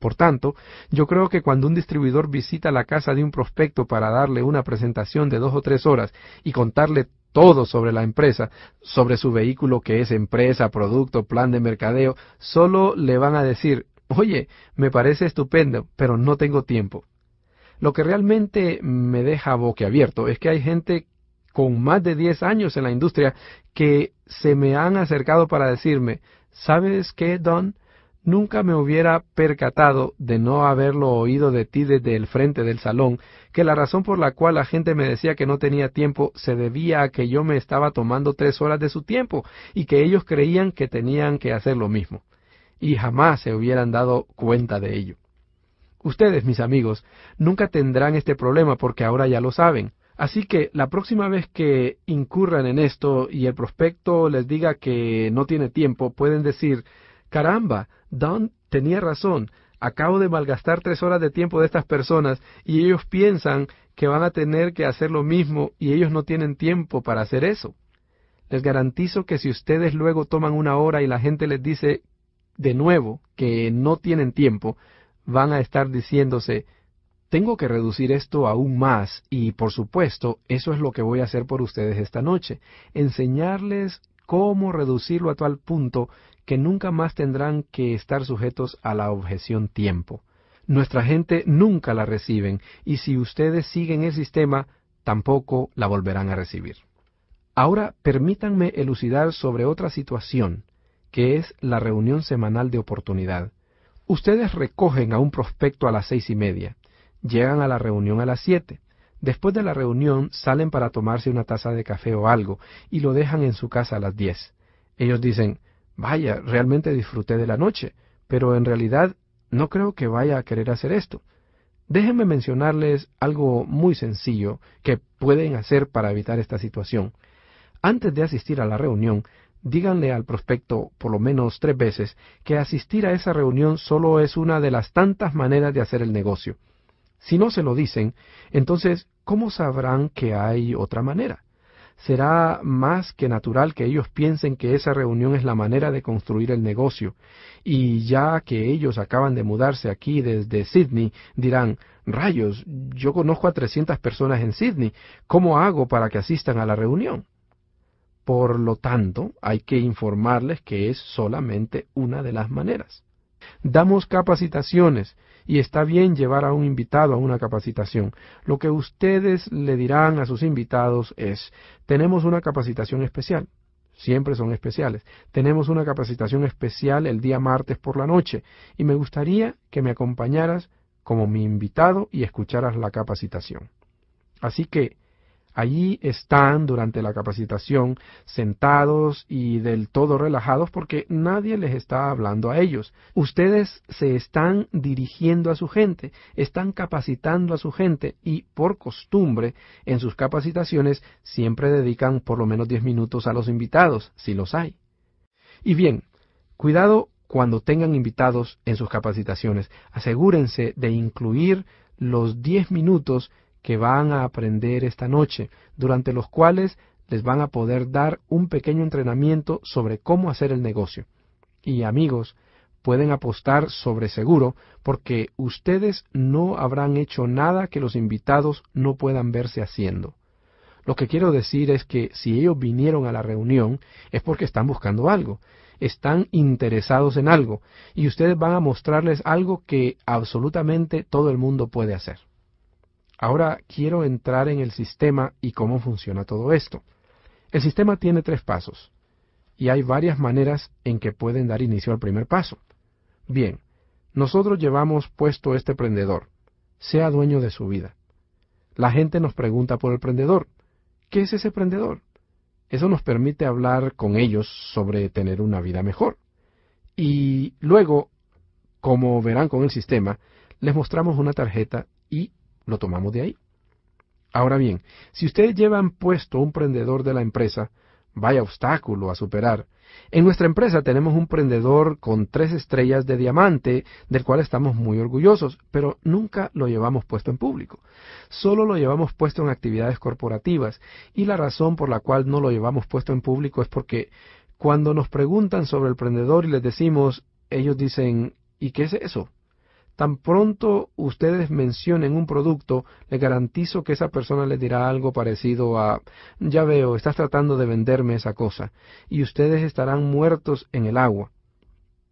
Por tanto, yo creo que cuando un distribuidor visita la casa de un prospecto para darle una presentación de dos o tres horas y contarle todo sobre la empresa, sobre su vehículo que es empresa, producto, plan de mercadeo, solo le van a decir, oye, me parece estupendo, pero no tengo tiempo. Lo que realmente me deja boquiabierto es que hay gente con más de 10 años en la industria que se me han acercado para decirme, ¿sabes qué, Don? Nunca me hubiera percatado de no haberlo oído de ti desde el frente del salón, que la razón por la cual la gente me decía que no tenía tiempo se debía a que yo me estaba tomando tres horas de su tiempo y que ellos creían que tenían que hacer lo mismo. Y jamás se hubieran dado cuenta de ello. Ustedes, mis amigos, nunca tendrán este problema porque ahora ya lo saben. Así que la próxima vez que incurran en esto y el prospecto les diga que no tiene tiempo, pueden decir, caramba, Don tenía razón, acabo de malgastar tres horas de tiempo de estas personas y ellos piensan que van a tener que hacer lo mismo y ellos no tienen tiempo para hacer eso. Les garantizo que si ustedes luego toman una hora y la gente les dice de nuevo que no tienen tiempo, van a estar diciéndose, tengo que reducir esto aún más y por supuesto eso es lo que voy a hacer por ustedes esta noche, enseñarles cómo reducirlo a tal punto que nunca más tendrán que estar sujetos a la objeción tiempo. Nuestra gente nunca la reciben y si ustedes siguen el sistema, tampoco la volverán a recibir. Ahora permítanme elucidar sobre otra situación, que es la reunión semanal de oportunidad. Ustedes recogen a un prospecto a las seis y media, llegan a la reunión a las siete, después de la reunión salen para tomarse una taza de café o algo y lo dejan en su casa a las diez. Ellos dicen, vaya, realmente disfruté de la noche, pero en realidad no creo que vaya a querer hacer esto. Déjenme mencionarles algo muy sencillo que pueden hacer para evitar esta situación. Antes de asistir a la reunión, díganle al prospecto por lo menos tres veces que asistir a esa reunión solo es una de las tantas maneras de hacer el negocio. Si no se lo dicen, entonces, ¿cómo sabrán que hay otra manera? Será más que natural que ellos piensen que esa reunión es la manera de construir el negocio, y ya que ellos acaban de mudarse aquí desde Sydney, dirán, rayos, yo conozco a 300 personas en Sydney, ¿cómo hago para que asistan a la reunión? Por lo tanto, hay que informarles que es solamente una de las maneras. Damos capacitaciones y está bien llevar a un invitado a una capacitación. Lo que ustedes le dirán a sus invitados es, tenemos una capacitación especial. Siempre son especiales. Tenemos una capacitación especial el día martes por la noche y me gustaría que me acompañaras como mi invitado y escucharas la capacitación. Así que Allí están durante la capacitación sentados y del todo relajados porque nadie les está hablando a ellos. Ustedes se están dirigiendo a su gente, están capacitando a su gente y por costumbre en sus capacitaciones siempre dedican por lo menos 10 minutos a los invitados, si los hay. Y bien, cuidado cuando tengan invitados en sus capacitaciones. Asegúrense de incluir los 10 minutos que van a aprender esta noche, durante los cuales les van a poder dar un pequeño entrenamiento sobre cómo hacer el negocio. Y amigos, pueden apostar sobre seguro porque ustedes no habrán hecho nada que los invitados no puedan verse haciendo. Lo que quiero decir es que si ellos vinieron a la reunión es porque están buscando algo, están interesados en algo, y ustedes van a mostrarles algo que absolutamente todo el mundo puede hacer. Ahora quiero entrar en el sistema y cómo funciona todo esto. El sistema tiene tres pasos y hay varias maneras en que pueden dar inicio al primer paso. Bien, nosotros llevamos puesto este prendedor. Sea dueño de su vida. La gente nos pregunta por el prendedor. ¿Qué es ese prendedor? Eso nos permite hablar con ellos sobre tener una vida mejor. Y luego, como verán con el sistema, les mostramos una tarjeta y lo tomamos de ahí. Ahora bien, si ustedes llevan puesto un prendedor de la empresa, vaya obstáculo a superar. En nuestra empresa tenemos un prendedor con tres estrellas de diamante, del cual estamos muy orgullosos, pero nunca lo llevamos puesto en público. Solo lo llevamos puesto en actividades corporativas, y la razón por la cual no lo llevamos puesto en público es porque cuando nos preguntan sobre el prendedor y les decimos, ellos dicen, ¿y qué es eso? Tan pronto ustedes mencionen un producto, les garantizo que esa persona les dirá algo parecido a, ya veo, estás tratando de venderme esa cosa, y ustedes estarán muertos en el agua.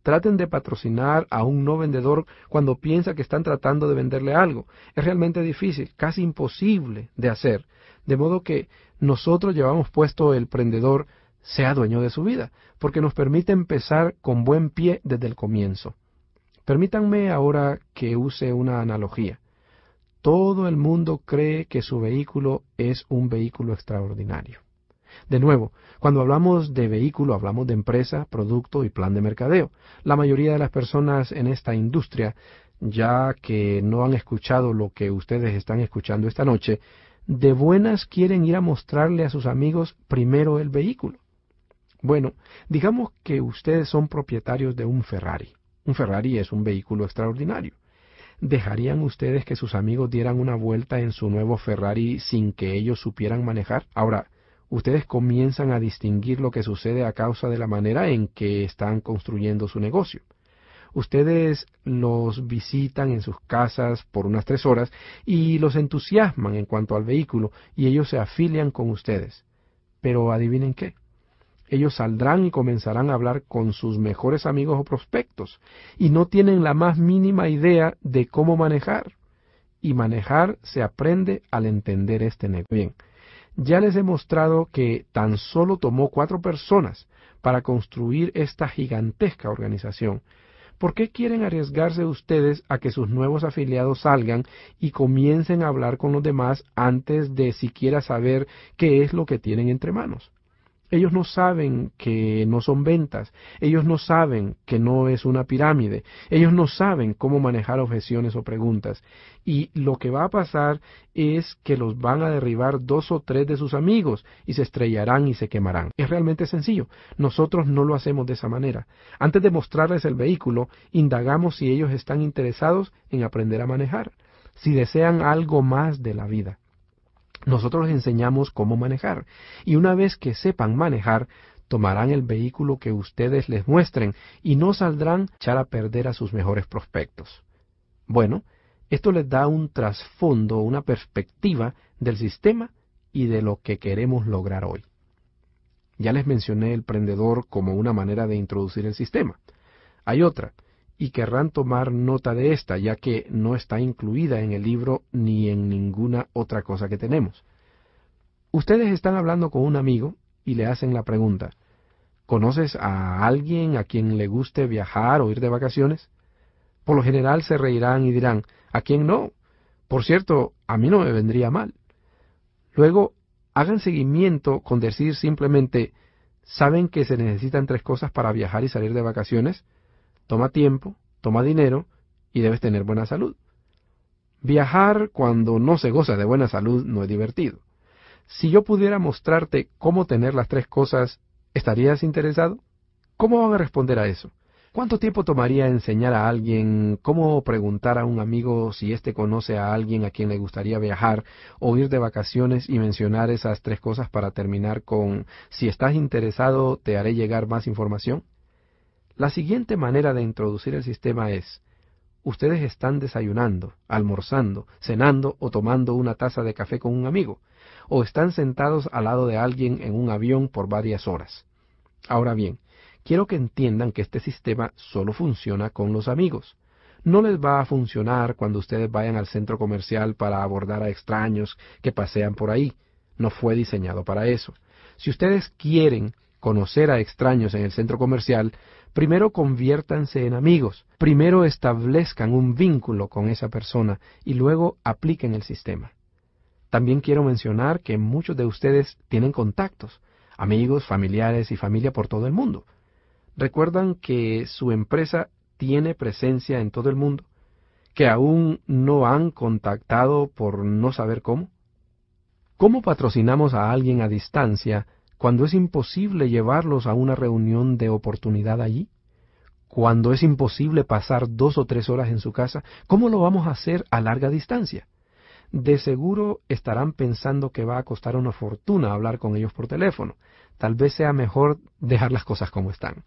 Traten de patrocinar a un no vendedor cuando piensa que están tratando de venderle algo. Es realmente difícil, casi imposible de hacer. De modo que nosotros llevamos puesto el prendedor sea dueño de su vida, porque nos permite empezar con buen pie desde el comienzo. Permítanme ahora que use una analogía. Todo el mundo cree que su vehículo es un vehículo extraordinario. De nuevo, cuando hablamos de vehículo hablamos de empresa, producto y plan de mercadeo. La mayoría de las personas en esta industria, ya que no han escuchado lo que ustedes están escuchando esta noche, de buenas quieren ir a mostrarle a sus amigos primero el vehículo. Bueno, digamos que ustedes son propietarios de un Ferrari. Un Ferrari es un vehículo extraordinario. ¿Dejarían ustedes que sus amigos dieran una vuelta en su nuevo Ferrari sin que ellos supieran manejar? Ahora, ustedes comienzan a distinguir lo que sucede a causa de la manera en que están construyendo su negocio. Ustedes los visitan en sus casas por unas tres horas y los entusiasman en cuanto al vehículo y ellos se afilian con ustedes. Pero adivinen qué, ellos saldrán y comenzarán a hablar con sus mejores amigos o prospectos y no tienen la más mínima idea de cómo manejar. Y manejar se aprende al entender este negocio. Bien, ya les he mostrado que tan solo tomó cuatro personas para construir esta gigantesca organización. ¿Por qué quieren arriesgarse ustedes a que sus nuevos afiliados salgan y comiencen a hablar con los demás antes de siquiera saber qué es lo que tienen entre manos? Ellos no saben que no son ventas, ellos no saben que no es una pirámide, ellos no saben cómo manejar objeciones o preguntas. Y lo que va a pasar es que los van a derribar dos o tres de sus amigos y se estrellarán y se quemarán. Es realmente sencillo. Nosotros no lo hacemos de esa manera. Antes de mostrarles el vehículo, indagamos si ellos están interesados en aprender a manejar, si desean algo más de la vida. Nosotros les enseñamos cómo manejar y una vez que sepan manejar, tomarán el vehículo que ustedes les muestren y no saldrán a echar a perder a sus mejores prospectos. Bueno, esto les da un trasfondo, una perspectiva del sistema y de lo que queremos lograr hoy. Ya les mencioné el prendedor como una manera de introducir el sistema. Hay otra, y querrán tomar nota de esta, ya que no está incluida en el libro ni en ninguna otra cosa que tenemos. Ustedes están hablando con un amigo y le hacen la pregunta, ¿conoces a alguien a quien le guste viajar o ir de vacaciones? Por lo general se reirán y dirán, ¿a quién no? Por cierto, a mí no me vendría mal. Luego, hagan seguimiento con decir simplemente, ¿saben que se necesitan tres cosas para viajar y salir de vacaciones? toma tiempo, toma dinero y debes tener buena salud. Viajar cuando no se goza de buena salud no es divertido. Si yo pudiera mostrarte cómo tener las tres cosas, ¿estarías interesado? ¿Cómo van a responder a eso? ¿Cuánto tiempo tomaría enseñar a alguien cómo preguntar a un amigo si éste conoce a alguien a quien le gustaría viajar o ir de vacaciones y mencionar esas tres cosas para terminar con si estás interesado te haré llegar más información? La siguiente manera de introducir el sistema es, ustedes están desayunando, almorzando, cenando o tomando una taza de café con un amigo, o están sentados al lado de alguien en un avión por varias horas. Ahora bien, quiero que entiendan que este sistema solo funciona con los amigos. No les va a funcionar cuando ustedes vayan al centro comercial para abordar a extraños que pasean por ahí. No fue diseñado para eso. Si ustedes quieren conocer a extraños en el centro comercial, primero conviértanse en amigos, primero establezcan un vínculo con esa persona y luego apliquen el sistema. También quiero mencionar que muchos de ustedes tienen contactos, amigos, familiares y familia por todo el mundo. Recuerdan que su empresa tiene presencia en todo el mundo, que aún no han contactado por no saber cómo. ¿Cómo patrocinamos a alguien a distancia cuando es imposible llevarlos a una reunión de oportunidad allí, cuando es imposible pasar dos o tres horas en su casa, ¿cómo lo vamos a hacer a larga distancia? De seguro estarán pensando que va a costar una fortuna hablar con ellos por teléfono. Tal vez sea mejor dejar las cosas como están.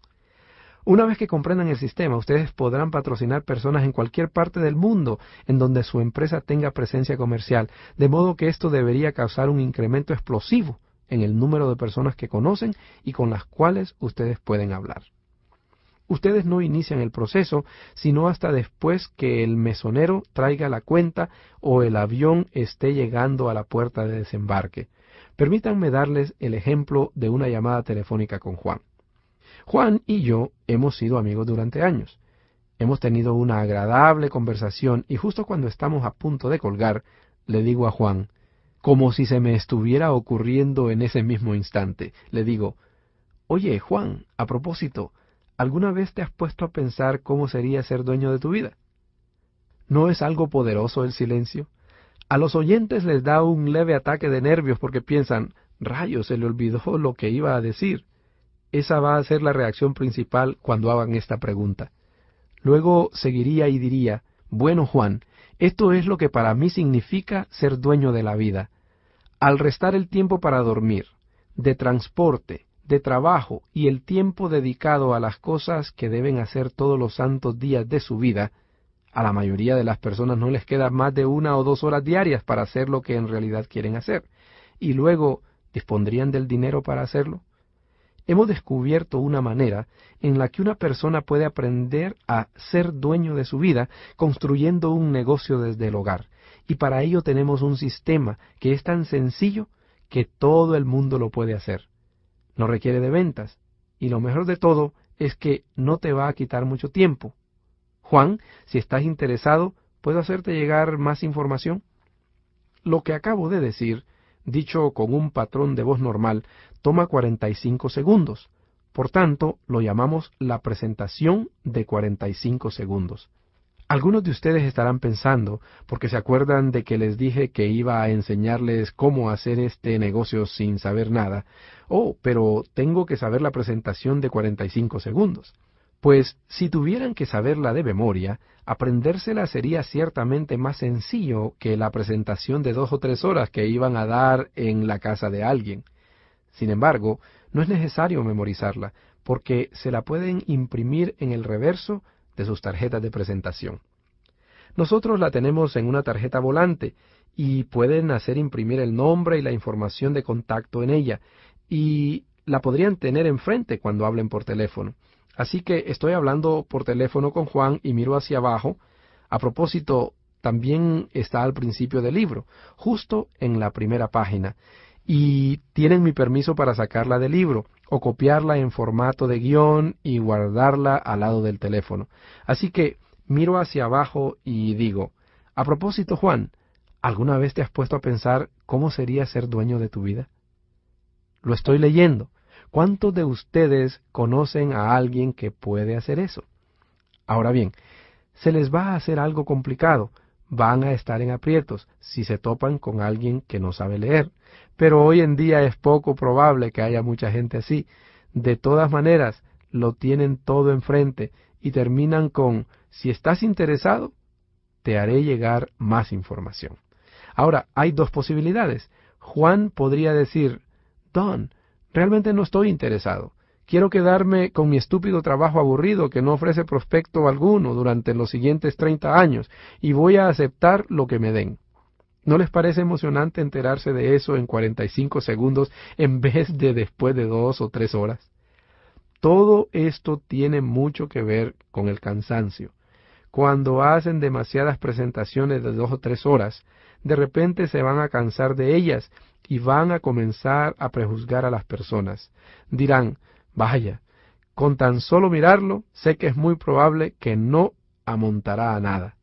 Una vez que comprendan el sistema, ustedes podrán patrocinar personas en cualquier parte del mundo en donde su empresa tenga presencia comercial, de modo que esto debería causar un incremento explosivo en el número de personas que conocen y con las cuales ustedes pueden hablar. Ustedes no inician el proceso sino hasta después que el mesonero traiga la cuenta o el avión esté llegando a la puerta de desembarque. Permítanme darles el ejemplo de una llamada telefónica con Juan. Juan y yo hemos sido amigos durante años. Hemos tenido una agradable conversación y justo cuando estamos a punto de colgar, le digo a Juan, como si se me estuviera ocurriendo en ese mismo instante. Le digo, oye, Juan, a propósito, ¿alguna vez te has puesto a pensar cómo sería ser dueño de tu vida? ¿No es algo poderoso el silencio? A los oyentes les da un leve ataque de nervios porque piensan, Rayo, se le olvidó lo que iba a decir. Esa va a ser la reacción principal cuando hagan esta pregunta. Luego seguiría y diría, bueno Juan, esto es lo que para mí significa ser dueño de la vida al restar el tiempo para dormir, de transporte, de trabajo y el tiempo dedicado a las cosas que deben hacer todos los santos días de su vida, a la mayoría de las personas no les queda más de una o dos horas diarias para hacer lo que en realidad quieren hacer. Y luego, ¿dispondrían del dinero para hacerlo? Hemos descubierto una manera en la que una persona puede aprender a ser dueño de su vida construyendo un negocio desde el hogar, y para ello tenemos un sistema que es tan sencillo que todo el mundo lo puede hacer. No requiere de ventas y lo mejor de todo es que no te va a quitar mucho tiempo. Juan, si estás interesado, ¿puedo hacerte llegar más información? Lo que acabo de decir, dicho con un patrón de voz normal, toma 45 segundos. Por tanto, lo llamamos la presentación de 45 segundos. Algunos de ustedes estarán pensando, porque se acuerdan de que les dije que iba a enseñarles cómo hacer este negocio sin saber nada, oh, pero tengo que saber la presentación de 45 segundos. Pues si tuvieran que saberla de memoria, aprendérsela sería ciertamente más sencillo que la presentación de dos o tres horas que iban a dar en la casa de alguien. Sin embargo, no es necesario memorizarla, porque se la pueden imprimir en el reverso de sus tarjetas de presentación. Nosotros la tenemos en una tarjeta volante y pueden hacer imprimir el nombre y la información de contacto en ella y la podrían tener enfrente cuando hablen por teléfono. Así que estoy hablando por teléfono con Juan y miro hacia abajo. A propósito, también está al principio del libro, justo en la primera página. Y tienen mi permiso para sacarla del libro copiarla en formato de guión y guardarla al lado del teléfono. Así que miro hacia abajo y digo, a propósito Juan, ¿alguna vez te has puesto a pensar cómo sería ser dueño de tu vida? Lo estoy leyendo. ¿Cuántos de ustedes conocen a alguien que puede hacer eso? Ahora bien, se les va a hacer algo complicado, van a estar en aprietos si se topan con alguien que no sabe leer. Pero hoy en día es poco probable que haya mucha gente así. De todas maneras, lo tienen todo enfrente y terminan con, si estás interesado, te haré llegar más información. Ahora, hay dos posibilidades. Juan podría decir, Don, realmente no estoy interesado. Quiero quedarme con mi estúpido trabajo aburrido que no ofrece prospecto alguno durante los siguientes 30 años y voy a aceptar lo que me den. ¿No les parece emocionante enterarse de eso en 45 segundos en vez de después de dos o tres horas? Todo esto tiene mucho que ver con el cansancio. Cuando hacen demasiadas presentaciones de dos o tres horas, de repente se van a cansar de ellas y van a comenzar a prejuzgar a las personas. Dirán, Vaya, con tan solo mirarlo, sé que es muy probable que no amontará a nada.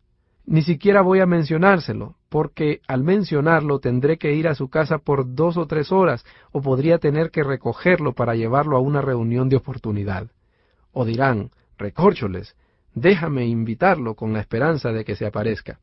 Ni siquiera voy a mencionárselo, porque al mencionarlo tendré que ir a su casa por dos o tres horas, o podría tener que recogerlo para llevarlo a una reunión de oportunidad. O dirán, recórcholes, déjame invitarlo con la esperanza de que se aparezca.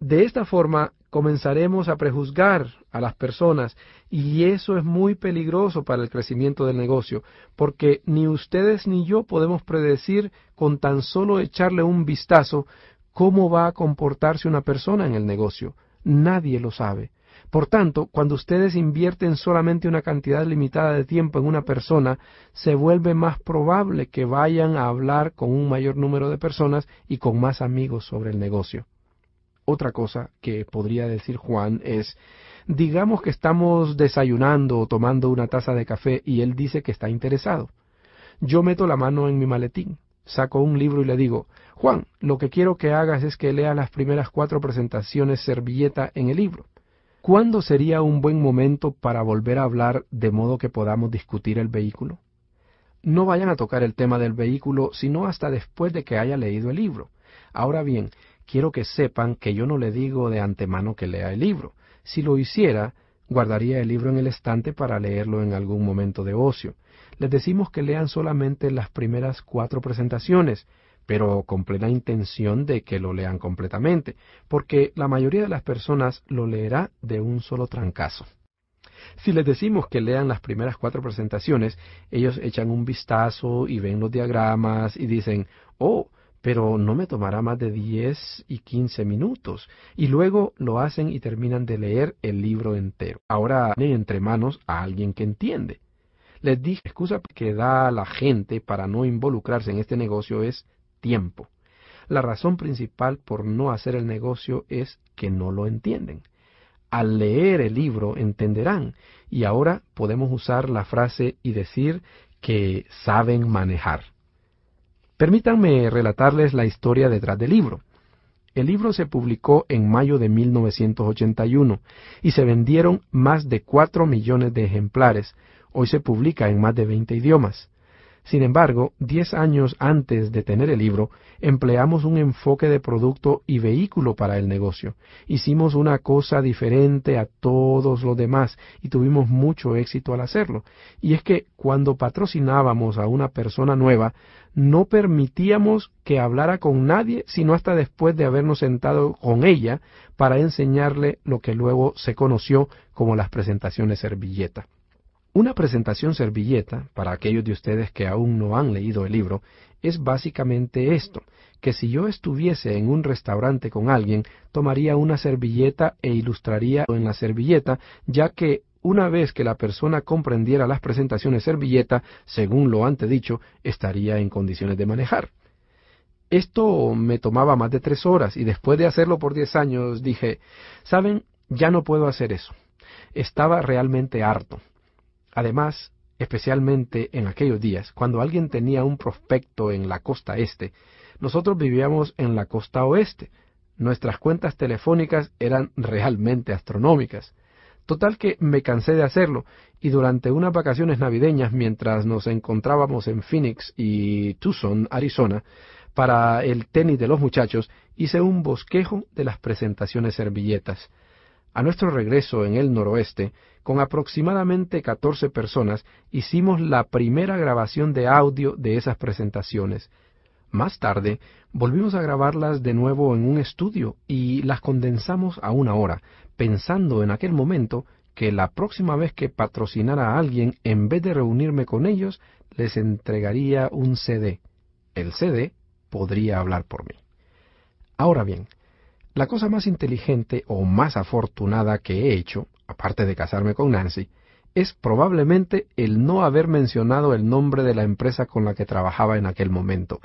De esta forma comenzaremos a prejuzgar a las personas y eso es muy peligroso para el crecimiento del negocio, porque ni ustedes ni yo podemos predecir con tan solo echarle un vistazo cómo va a comportarse una persona en el negocio. Nadie lo sabe. Por tanto, cuando ustedes invierten solamente una cantidad limitada de tiempo en una persona, se vuelve más probable que vayan a hablar con un mayor número de personas y con más amigos sobre el negocio. Otra cosa que podría decir Juan es, digamos que estamos desayunando o tomando una taza de café y él dice que está interesado. Yo meto la mano en mi maletín, saco un libro y le digo, Juan, lo que quiero que hagas es que lea las primeras cuatro presentaciones servilleta en el libro. ¿Cuándo sería un buen momento para volver a hablar de modo que podamos discutir el vehículo? No vayan a tocar el tema del vehículo sino hasta después de que haya leído el libro. Ahora bien, quiero que sepan que yo no le digo de antemano que lea el libro. Si lo hiciera, guardaría el libro en el estante para leerlo en algún momento de ocio. Les decimos que lean solamente las primeras cuatro presentaciones, pero con plena intención de que lo lean completamente, porque la mayoría de las personas lo leerá de un solo trancazo. Si les decimos que lean las primeras cuatro presentaciones, ellos echan un vistazo y ven los diagramas y dicen, oh, pero no me tomará más de 10 y 15 minutos. Y luego lo hacen y terminan de leer el libro entero. Ahora tienen entre manos a alguien que entiende. Les dije, la excusa que da la gente para no involucrarse en este negocio es tiempo. La razón principal por no hacer el negocio es que no lo entienden. Al leer el libro entenderán y ahora podemos usar la frase y decir que saben manejar. Permítanme relatarles la historia detrás del libro. El libro se publicó en mayo de 1981 y se vendieron más de 4 millones de ejemplares. Hoy se publica en más de 20 idiomas. Sin embargo, 10 años antes de tener el libro, empleamos un enfoque de producto y vehículo para el negocio. Hicimos una cosa diferente a todos los demás y tuvimos mucho éxito al hacerlo. Y es que cuando patrocinábamos a una persona nueva, no permitíamos que hablara con nadie, sino hasta después de habernos sentado con ella para enseñarle lo que luego se conoció como las presentaciones servilleta. Una presentación servilleta, para aquellos de ustedes que aún no han leído el libro, es básicamente esto, que si yo estuviese en un restaurante con alguien, tomaría una servilleta e ilustraría en la servilleta, ya que una vez que la persona comprendiera las presentaciones servilleta, según lo dicho, estaría en condiciones de manejar. Esto me tomaba más de tres horas y después de hacerlo por diez años dije, ¿saben? Ya no puedo hacer eso. Estaba realmente harto. Además, especialmente en aquellos días, cuando alguien tenía un prospecto en la costa este, nosotros vivíamos en la costa oeste. Nuestras cuentas telefónicas eran realmente astronómicas. Total que me cansé de hacerlo y durante unas vacaciones navideñas mientras nos encontrábamos en Phoenix y Tucson, Arizona, para el tenis de los muchachos, hice un bosquejo de las presentaciones servilletas. A nuestro regreso en el noroeste, con aproximadamente catorce personas, hicimos la primera grabación de audio de esas presentaciones. Más tarde, volvimos a grabarlas de nuevo en un estudio y las condensamos a una hora, pensando en aquel momento que la próxima vez que patrocinara a alguien, en vez de reunirme con ellos, les entregaría un CD. El CD podría hablar por mí. Ahora bien, la cosa más inteligente o más afortunada que he hecho, aparte de casarme con Nancy, es probablemente el no haber mencionado el nombre de la empresa con la que trabajaba en aquel momento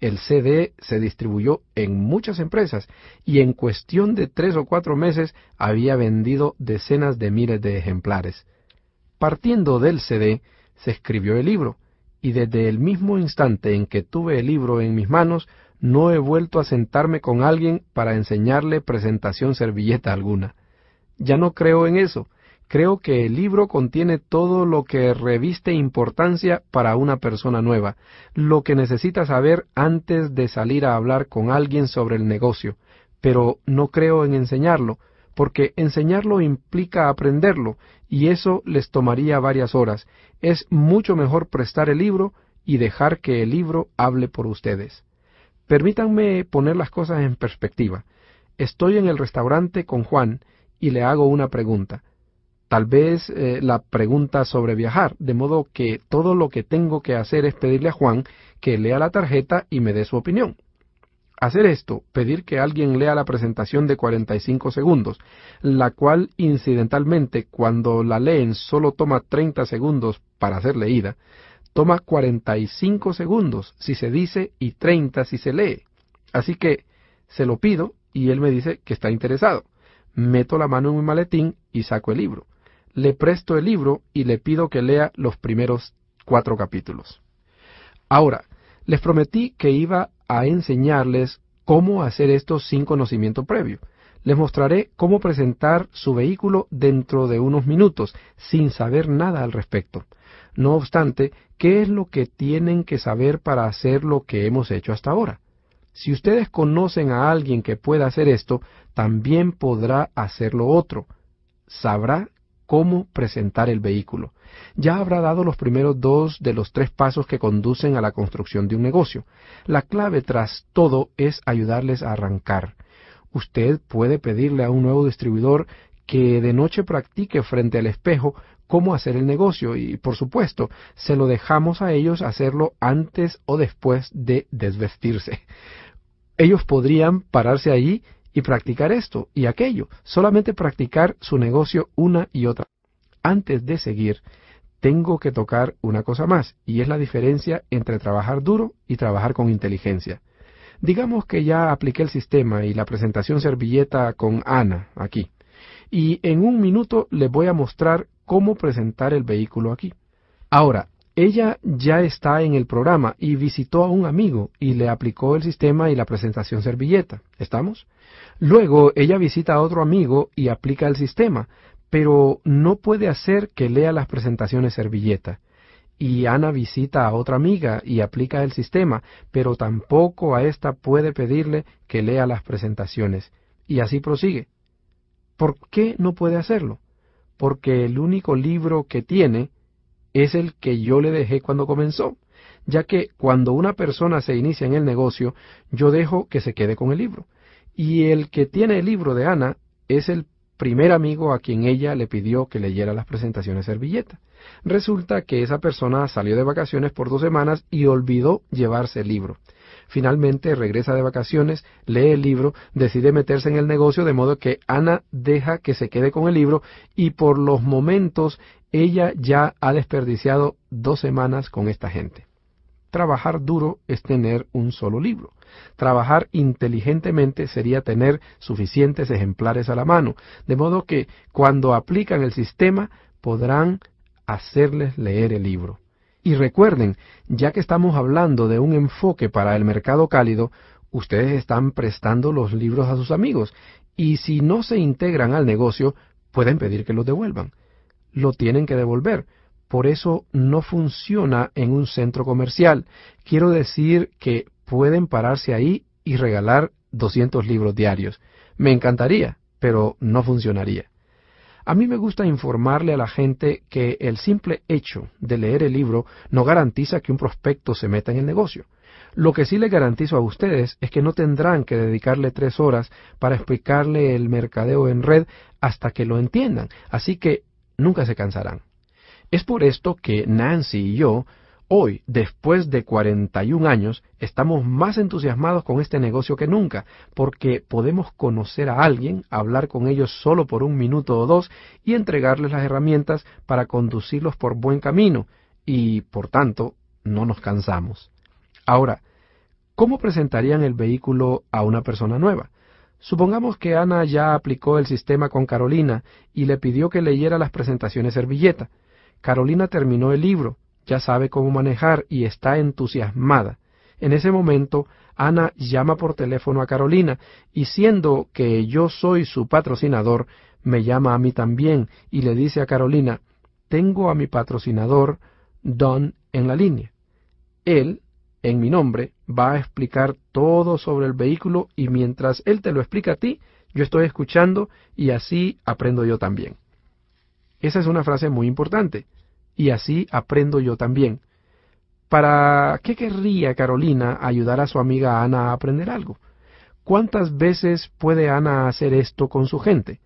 el CD se distribuyó en muchas empresas y en cuestión de tres o cuatro meses había vendido decenas de miles de ejemplares. Partiendo del CD, se escribió el libro, y desde el mismo instante en que tuve el libro en mis manos, no he vuelto a sentarme con alguien para enseñarle presentación servilleta alguna. Ya no creo en eso, Creo que el libro contiene todo lo que reviste importancia para una persona nueva, lo que necesita saber antes de salir a hablar con alguien sobre el negocio, pero no creo en enseñarlo, porque enseñarlo implica aprenderlo, y eso les tomaría varias horas. Es mucho mejor prestar el libro y dejar que el libro hable por ustedes. Permítanme poner las cosas en perspectiva. Estoy en el restaurante con Juan y le hago una pregunta. Tal vez eh, la pregunta sobre viajar, de modo que todo lo que tengo que hacer es pedirle a Juan que lea la tarjeta y me dé su opinión. Hacer esto, pedir que alguien lea la presentación de 45 segundos, la cual incidentalmente cuando la leen solo toma 30 segundos para ser leída, toma 45 segundos si se dice y 30 si se lee. Así que se lo pido y él me dice que está interesado. Meto la mano en mi maletín y saco el libro le presto el libro y le pido que lea los primeros cuatro capítulos. Ahora, les prometí que iba a enseñarles cómo hacer esto sin conocimiento previo. Les mostraré cómo presentar su vehículo dentro de unos minutos, sin saber nada al respecto. No obstante, ¿qué es lo que tienen que saber para hacer lo que hemos hecho hasta ahora? Si ustedes conocen a alguien que pueda hacer esto, también podrá hacerlo otro. Sabrá cómo presentar el vehículo. Ya habrá dado los primeros dos de los tres pasos que conducen a la construcción de un negocio. La clave tras todo es ayudarles a arrancar. Usted puede pedirle a un nuevo distribuidor que de noche practique frente al espejo cómo hacer el negocio y, por supuesto, se lo dejamos a ellos hacerlo antes o después de desvestirse. Ellos podrían pararse allí y practicar esto y aquello, solamente practicar su negocio una y otra. Antes de seguir, tengo que tocar una cosa más, y es la diferencia entre trabajar duro y trabajar con inteligencia. Digamos que ya apliqué el sistema y la presentación servilleta con Ana aquí, y en un minuto les voy a mostrar cómo presentar el vehículo aquí. Ahora, ella ya está en el programa y visitó a un amigo y le aplicó el sistema y la presentación servilleta. ¿Estamos? Luego ella visita a otro amigo y aplica el sistema, pero no puede hacer que lea las presentaciones servilleta. Y Ana visita a otra amiga y aplica el sistema, pero tampoco a ésta puede pedirle que lea las presentaciones. Y así prosigue. ¿Por qué no puede hacerlo? Porque el único libro que tiene es el que yo le dejé cuando comenzó, ya que cuando una persona se inicia en el negocio, yo dejo que se quede con el libro. Y el que tiene el libro de Ana es el primer amigo a quien ella le pidió que leyera las presentaciones servilleta. Resulta que esa persona salió de vacaciones por dos semanas y olvidó llevarse el libro. Finalmente regresa de vacaciones, lee el libro, decide meterse en el negocio de modo que Ana deja que se quede con el libro y por los momentos ella ya ha desperdiciado dos semanas con esta gente. Trabajar duro es tener un solo libro. Trabajar inteligentemente sería tener suficientes ejemplares a la mano, de modo que cuando aplican el sistema podrán hacerles leer el libro. Y recuerden, ya que estamos hablando de un enfoque para el mercado cálido, ustedes están prestando los libros a sus amigos y si no se integran al negocio, pueden pedir que los devuelvan. Lo tienen que devolver. Por eso no funciona en un centro comercial. Quiero decir que pueden pararse ahí y regalar 200 libros diarios. Me encantaría, pero no funcionaría. A mí me gusta informarle a la gente que el simple hecho de leer el libro no garantiza que un prospecto se meta en el negocio. Lo que sí le garantizo a ustedes es que no tendrán que dedicarle tres horas para explicarle el mercadeo en red hasta que lo entiendan, así que nunca se cansarán. Es por esto que Nancy y yo Hoy, después de 41 años, estamos más entusiasmados con este negocio que nunca, porque podemos conocer a alguien, hablar con ellos solo por un minuto o dos y entregarles las herramientas para conducirlos por buen camino, y por tanto, no nos cansamos. Ahora, ¿cómo presentarían el vehículo a una persona nueva? Supongamos que Ana ya aplicó el sistema con Carolina y le pidió que leyera las presentaciones servilleta. Carolina terminó el libro, ya sabe cómo manejar y está entusiasmada. En ese momento, Ana llama por teléfono a Carolina y siendo que yo soy su patrocinador, me llama a mí también y le dice a Carolina, tengo a mi patrocinador, Don, en la línea. Él, en mi nombre, va a explicar todo sobre el vehículo y mientras él te lo explica a ti, yo estoy escuchando y así aprendo yo también. Esa es una frase muy importante y así aprendo yo también. ¿Para qué querría Carolina ayudar a su amiga Ana a aprender algo? ¿Cuántas veces puede Ana hacer esto con su gente?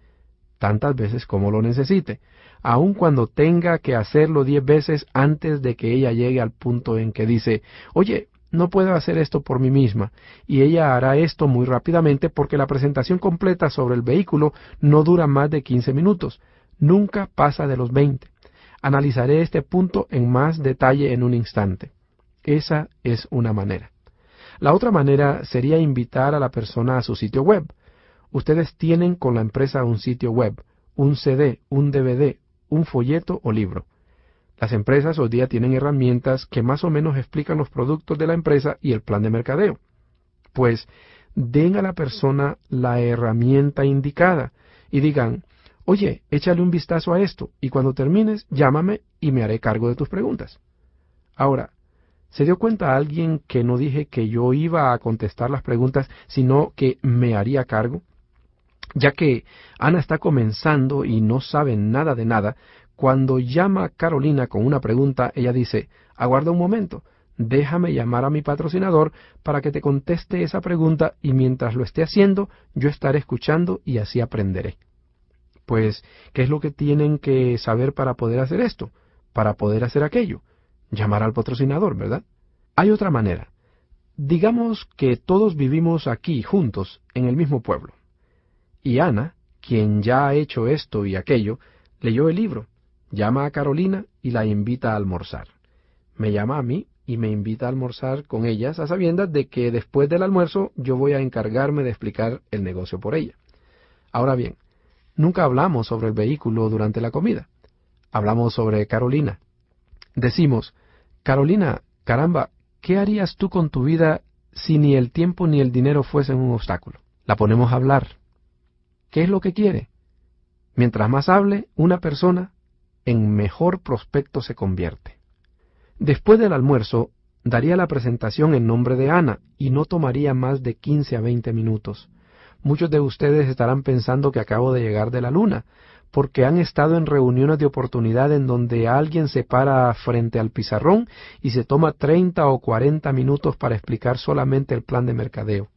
Tantas veces como lo necesite, aun cuando tenga que hacerlo diez veces antes de que ella llegue al punto en que dice, oye, no puedo hacer esto por mí misma, y ella hará esto muy rápidamente porque la presentación completa sobre el vehículo no dura más de quince minutos, nunca pasa de los veinte. Analizaré este punto en más detalle en un instante. Esa es una manera. La otra manera sería invitar a la persona a su sitio web. Ustedes tienen con la empresa un sitio web, un CD, un DVD, un folleto o libro. Las empresas hoy día tienen herramientas que más o menos explican los productos de la empresa y el plan de mercadeo. Pues den a la persona la herramienta indicada y digan, oye, échale un vistazo a esto y cuando termines, llámame y me haré cargo de tus preguntas. Ahora, ¿se dio cuenta alguien que no dije que yo iba a contestar las preguntas, sino que me haría cargo? Ya que Ana está comenzando y no sabe nada de nada, cuando llama a Carolina con una pregunta, ella dice, aguarda un momento, déjame llamar a mi patrocinador para que te conteste esa pregunta y mientras lo esté haciendo, yo estaré escuchando y así aprenderé. Pues, ¿qué es lo que tienen que saber para poder hacer esto? Para poder hacer aquello. Llamar al patrocinador, ¿verdad? Hay otra manera. Digamos que todos vivimos aquí juntos, en el mismo pueblo. Y Ana, quien ya ha hecho esto y aquello, leyó el libro, llama a Carolina y la invita a almorzar. Me llama a mí y me invita a almorzar con ellas a sabiendas de que después del almuerzo yo voy a encargarme de explicar el negocio por ella. Ahora bien, Nunca hablamos sobre el vehículo durante la comida. Hablamos sobre Carolina. Decimos, Carolina, caramba, ¿qué harías tú con tu vida si ni el tiempo ni el dinero fuesen un obstáculo? La ponemos a hablar. ¿Qué es lo que quiere? Mientras más hable una persona, en mejor prospecto se convierte. Después del almuerzo, daría la presentación en nombre de Ana y no tomaría más de 15 a 20 minutos. Muchos de ustedes estarán pensando que acabo de llegar de la luna, porque han estado en reuniones de oportunidad en donde alguien se para frente al pizarrón y se toma 30 o 40 minutos para explicar solamente el plan de mercadeo.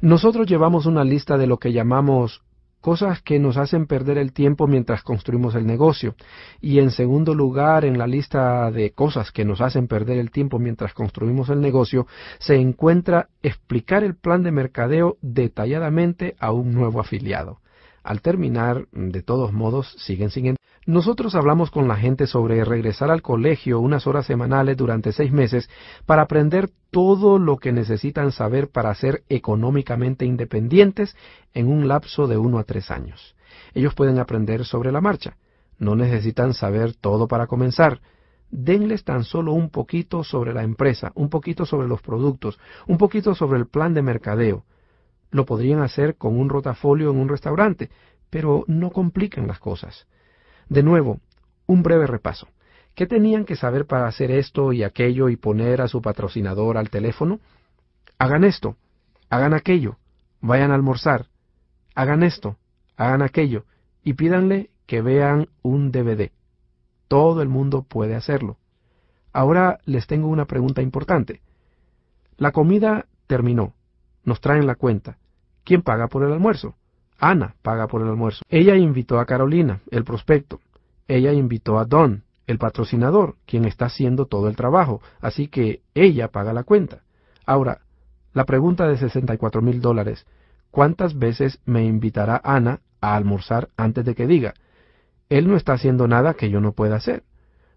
Nosotros llevamos una lista de lo que llamamos cosas que nos hacen perder el tiempo mientras construimos el negocio. Y en segundo lugar, en la lista de cosas que nos hacen perder el tiempo mientras construimos el negocio, se encuentra explicar el plan de mercadeo detalladamente a un nuevo afiliado. Al terminar, mm, de todos modos, siguen siguiendo. Nosotros hablamos con la gente sobre regresar al colegio unas horas semanales durante seis meses para aprender todo lo que necesitan saber para ser económicamente independientes en un lapso de uno a tres años. Ellos pueden aprender sobre la marcha. No necesitan saber todo para comenzar. Denles tan solo un poquito sobre la empresa, un poquito sobre los productos, un poquito sobre el plan de mercadeo. Lo podrían hacer con un rotafolio en un restaurante, pero no complican las cosas. De nuevo, un breve repaso. ¿Qué tenían que saber para hacer esto y aquello y poner a su patrocinador al teléfono? Hagan esto, hagan aquello, vayan a almorzar, hagan esto, hagan aquello y pídanle que vean un DVD. Todo el mundo puede hacerlo. Ahora les tengo una pregunta importante. La comida terminó. Nos traen la cuenta. ¿Quién paga por el almuerzo? Ana paga por el almuerzo. Ella invitó a Carolina, el prospecto. Ella invitó a Don, el patrocinador, quien está haciendo todo el trabajo. Así que ella paga la cuenta. Ahora, la pregunta de 64 mil dólares. ¿Cuántas veces me invitará Ana a almorzar antes de que diga, él no está haciendo nada que yo no pueda hacer?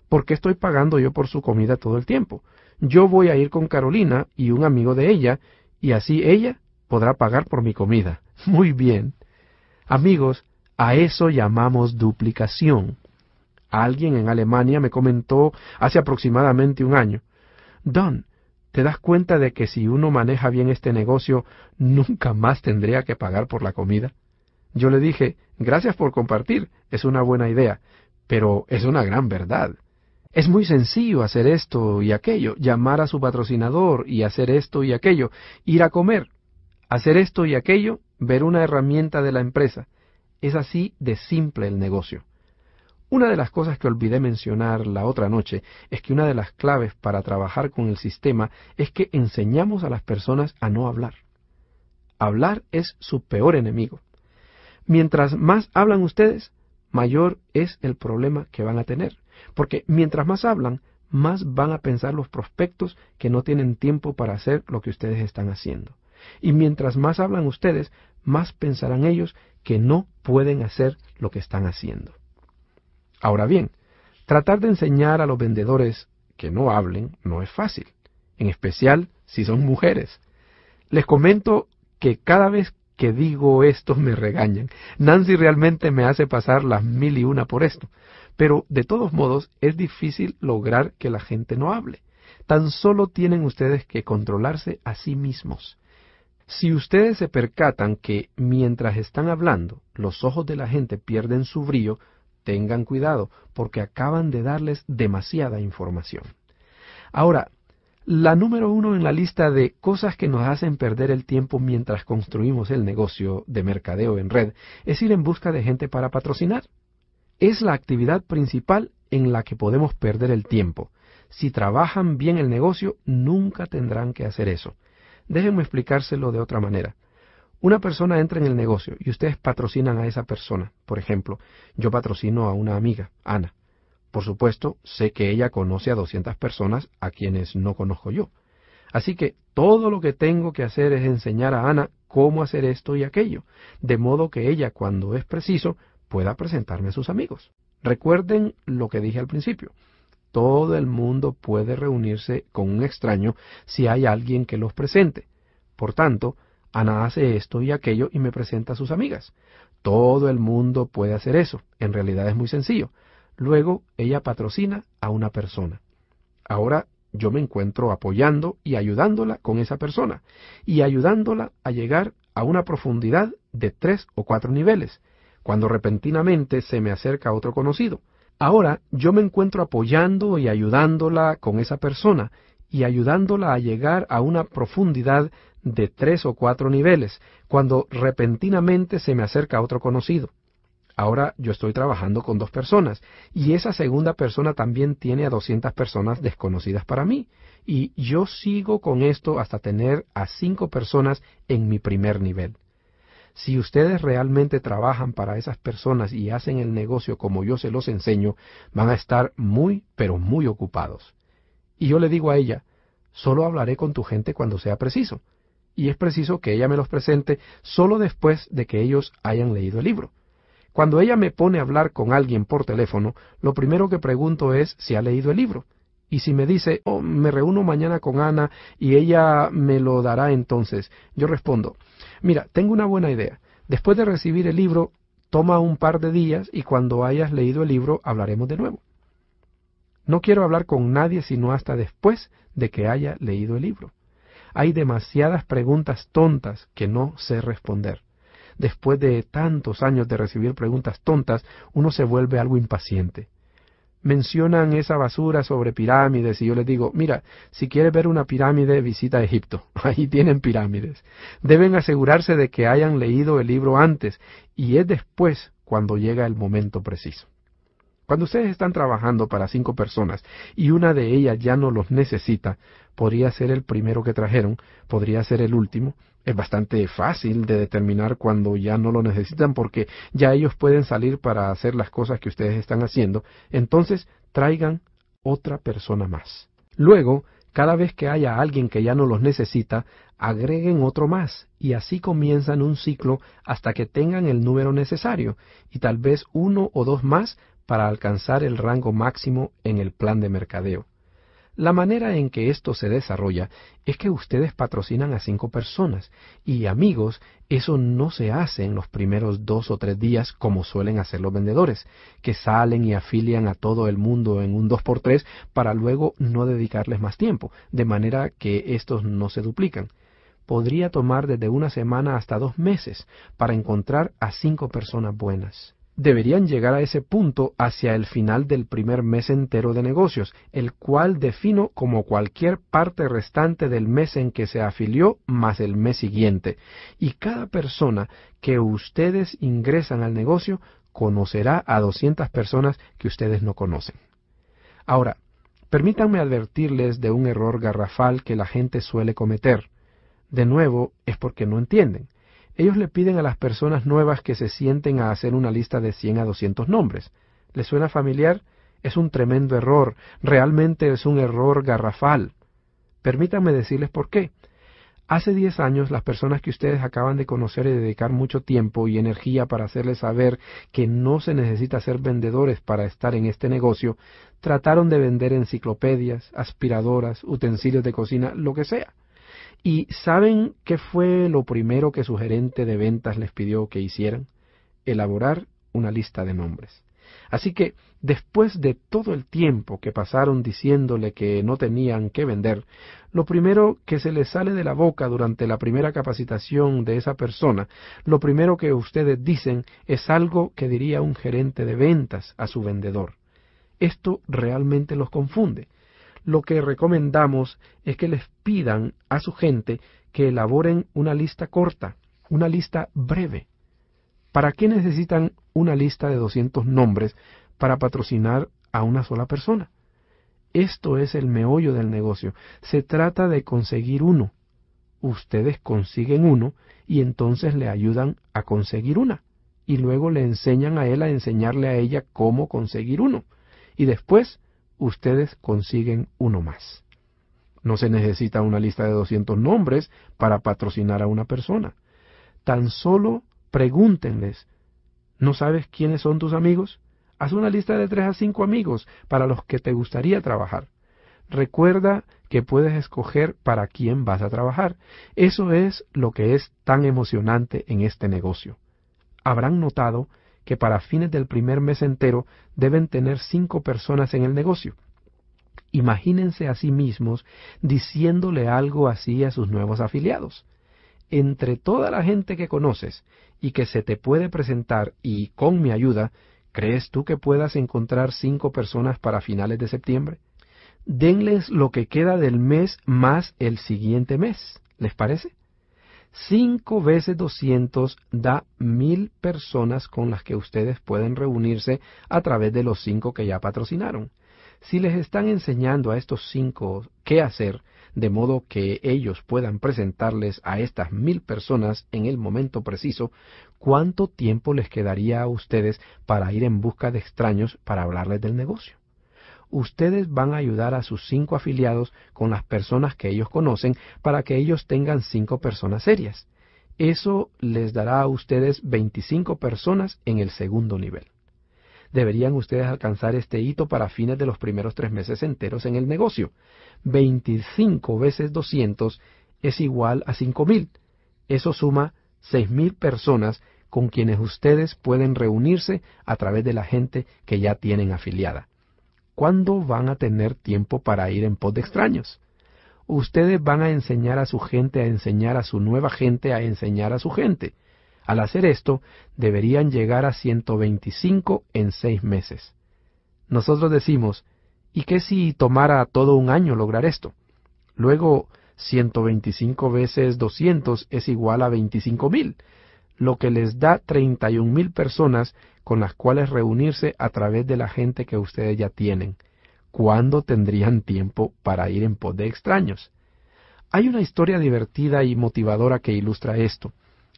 ¿Por qué estoy pagando yo por su comida todo el tiempo? Yo voy a ir con Carolina y un amigo de ella y así ella podrá pagar por mi comida. Muy bien. Amigos, a eso llamamos duplicación. Alguien en Alemania me comentó hace aproximadamente un año, Don, ¿te das cuenta de que si uno maneja bien este negocio, nunca más tendría que pagar por la comida? Yo le dije, gracias por compartir, es una buena idea, pero es una gran verdad. Es muy sencillo hacer esto y aquello, llamar a su patrocinador y hacer esto y aquello, ir a comer, hacer esto y aquello, ver una herramienta de la empresa. Es así de simple el negocio. Una de las cosas que olvidé mencionar la otra noche es que una de las claves para trabajar con el sistema es que enseñamos a las personas a no hablar. Hablar es su peor enemigo. Mientras más hablan ustedes, mayor es el problema que van a tener. Porque mientras más hablan, más van a pensar los prospectos que no tienen tiempo para hacer lo que ustedes están haciendo. Y mientras más hablan ustedes, más pensarán ellos que no pueden hacer lo que están haciendo. Ahora bien, tratar de enseñar a los vendedores que no hablen no es fácil, en especial si son mujeres. Les comento que cada vez que digo esto me regañan. Nancy realmente me hace pasar las mil y una por esto. Pero de todos modos es difícil lograr que la gente no hable. Tan solo tienen ustedes que controlarse a sí mismos. Si ustedes se percatan que mientras están hablando los ojos de la gente pierden su brillo, tengan cuidado porque acaban de darles demasiada información. Ahora, la número uno en la lista de cosas que nos hacen perder el tiempo mientras construimos el negocio de mercadeo en red es ir en busca de gente para patrocinar es la actividad principal en la que podemos perder el tiempo. Si trabajan bien el negocio, nunca tendrán que hacer eso. Déjenme explicárselo de otra manera. Una persona entra en el negocio y ustedes patrocinan a esa persona. Por ejemplo, yo patrocino a una amiga, Ana. Por supuesto, sé que ella conoce a 200 personas a quienes no conozco yo. Así que todo lo que tengo que hacer es enseñar a Ana cómo hacer esto y aquello, de modo que ella, cuando es preciso, pueda presentarme a sus amigos. Recuerden lo que dije al principio. Todo el mundo puede reunirse con un extraño si hay alguien que los presente. Por tanto, Ana hace esto y aquello y me presenta a sus amigas. Todo el mundo puede hacer eso. En realidad es muy sencillo. Luego ella patrocina a una persona. Ahora yo me encuentro apoyando y ayudándola con esa persona y ayudándola a llegar a una profundidad de tres o cuatro niveles cuando repentinamente se me acerca otro conocido. Ahora yo me encuentro apoyando y ayudándola con esa persona y ayudándola a llegar a una profundidad de tres o cuatro niveles, cuando repentinamente se me acerca otro conocido. Ahora yo estoy trabajando con dos personas y esa segunda persona también tiene a 200 personas desconocidas para mí y yo sigo con esto hasta tener a cinco personas en mi primer nivel. Si ustedes realmente trabajan para esas personas y hacen el negocio como yo se los enseño, van a estar muy, pero muy ocupados. Y yo le digo a ella, solo hablaré con tu gente cuando sea preciso. Y es preciso que ella me los presente solo después de que ellos hayan leído el libro. Cuando ella me pone a hablar con alguien por teléfono, lo primero que pregunto es si ha leído el libro. Y si me dice, oh, me reúno mañana con Ana y ella me lo dará entonces, yo respondo, mira, tengo una buena idea. Después de recibir el libro, toma un par de días y cuando hayas leído el libro hablaremos de nuevo. No quiero hablar con nadie sino hasta después de que haya leído el libro. Hay demasiadas preguntas tontas que no sé responder. Después de tantos años de recibir preguntas tontas, uno se vuelve algo impaciente mencionan esa basura sobre pirámides y yo les digo, mira, si quieres ver una pirámide, visita Egipto. [LAUGHS] Ahí tienen pirámides. Deben asegurarse de que hayan leído el libro antes y es después cuando llega el momento preciso. Cuando ustedes están trabajando para cinco personas y una de ellas ya no los necesita, podría ser el primero que trajeron, podría ser el último, es bastante fácil de determinar cuando ya no lo necesitan porque ya ellos pueden salir para hacer las cosas que ustedes están haciendo. Entonces, traigan otra persona más. Luego, cada vez que haya alguien que ya no los necesita, agreguen otro más y así comienzan un ciclo hasta que tengan el número necesario y tal vez uno o dos más para alcanzar el rango máximo en el plan de mercadeo. La manera en que esto se desarrolla es que ustedes patrocinan a cinco personas y amigos, eso no se hace en los primeros dos o tres días como suelen hacer los vendedores, que salen y afilian a todo el mundo en un dos por tres para luego no dedicarles más tiempo, de manera que estos no se duplican. Podría tomar desde una semana hasta dos meses para encontrar a cinco personas buenas deberían llegar a ese punto hacia el final del primer mes entero de negocios, el cual defino como cualquier parte restante del mes en que se afilió más el mes siguiente. Y cada persona que ustedes ingresan al negocio conocerá a 200 personas que ustedes no conocen. Ahora, permítanme advertirles de un error garrafal que la gente suele cometer. De nuevo, es porque no entienden. Ellos le piden a las personas nuevas que se sienten a hacer una lista de 100 a 200 nombres. ¿Les suena familiar? Es un tremendo error, realmente es un error garrafal. Permítanme decirles por qué. Hace 10 años las personas que ustedes acaban de conocer y dedicar mucho tiempo y energía para hacerles saber que no se necesita ser vendedores para estar en este negocio, trataron de vender enciclopedias, aspiradoras, utensilios de cocina, lo que sea. ¿Y saben qué fue lo primero que su gerente de ventas les pidió que hicieran? Elaborar una lista de nombres. Así que, después de todo el tiempo que pasaron diciéndole que no tenían que vender, lo primero que se les sale de la boca durante la primera capacitación de esa persona, lo primero que ustedes dicen es algo que diría un gerente de ventas a su vendedor. Esto realmente los confunde lo que recomendamos es que les pidan a su gente que elaboren una lista corta, una lista breve. ¿Para qué necesitan una lista de 200 nombres para patrocinar a una sola persona? Esto es el meollo del negocio. Se trata de conseguir uno. Ustedes consiguen uno y entonces le ayudan a conseguir una. Y luego le enseñan a él a enseñarle a ella cómo conseguir uno. Y después ustedes consiguen uno más. No se necesita una lista de 200 nombres para patrocinar a una persona. Tan solo pregúntenles, ¿no sabes quiénes son tus amigos? Haz una lista de 3 a 5 amigos para los que te gustaría trabajar. Recuerda que puedes escoger para quién vas a trabajar. Eso es lo que es tan emocionante en este negocio. Habrán notado que para fines del primer mes entero deben tener cinco personas en el negocio. Imagínense a sí mismos diciéndole algo así a sus nuevos afiliados. Entre toda la gente que conoces y que se te puede presentar y con mi ayuda, ¿crees tú que puedas encontrar cinco personas para finales de septiembre? Denles lo que queda del mes más el siguiente mes. ¿Les parece? Cinco veces 200 da mil personas con las que ustedes pueden reunirse a través de los cinco que ya patrocinaron. Si les están enseñando a estos cinco qué hacer, de modo que ellos puedan presentarles a estas mil personas en el momento preciso, ¿cuánto tiempo les quedaría a ustedes para ir en busca de extraños para hablarles del negocio? ustedes van a ayudar a sus cinco afiliados con las personas que ellos conocen para que ellos tengan cinco personas serias. Eso les dará a ustedes 25 personas en el segundo nivel. Deberían ustedes alcanzar este hito para fines de los primeros tres meses enteros en el negocio. 25 veces 200 es igual a 5.000. Eso suma 6.000 personas con quienes ustedes pueden reunirse a través de la gente que ya tienen afiliada. ¿Cuándo van a tener tiempo para ir en pos de extraños? Ustedes van a enseñar a su gente a enseñar a su nueva gente a enseñar a su gente. Al hacer esto, deberían llegar a 125 en seis meses. Nosotros decimos, ¿y qué si tomara todo un año lograr esto? Luego, 125 veces 200 es igual a 25.000, lo que les da 31.000 personas con las cuales reunirse a través de la gente que ustedes ya tienen. ¿Cuándo tendrían tiempo para ir en pos de extraños? Hay una historia divertida y motivadora que ilustra esto.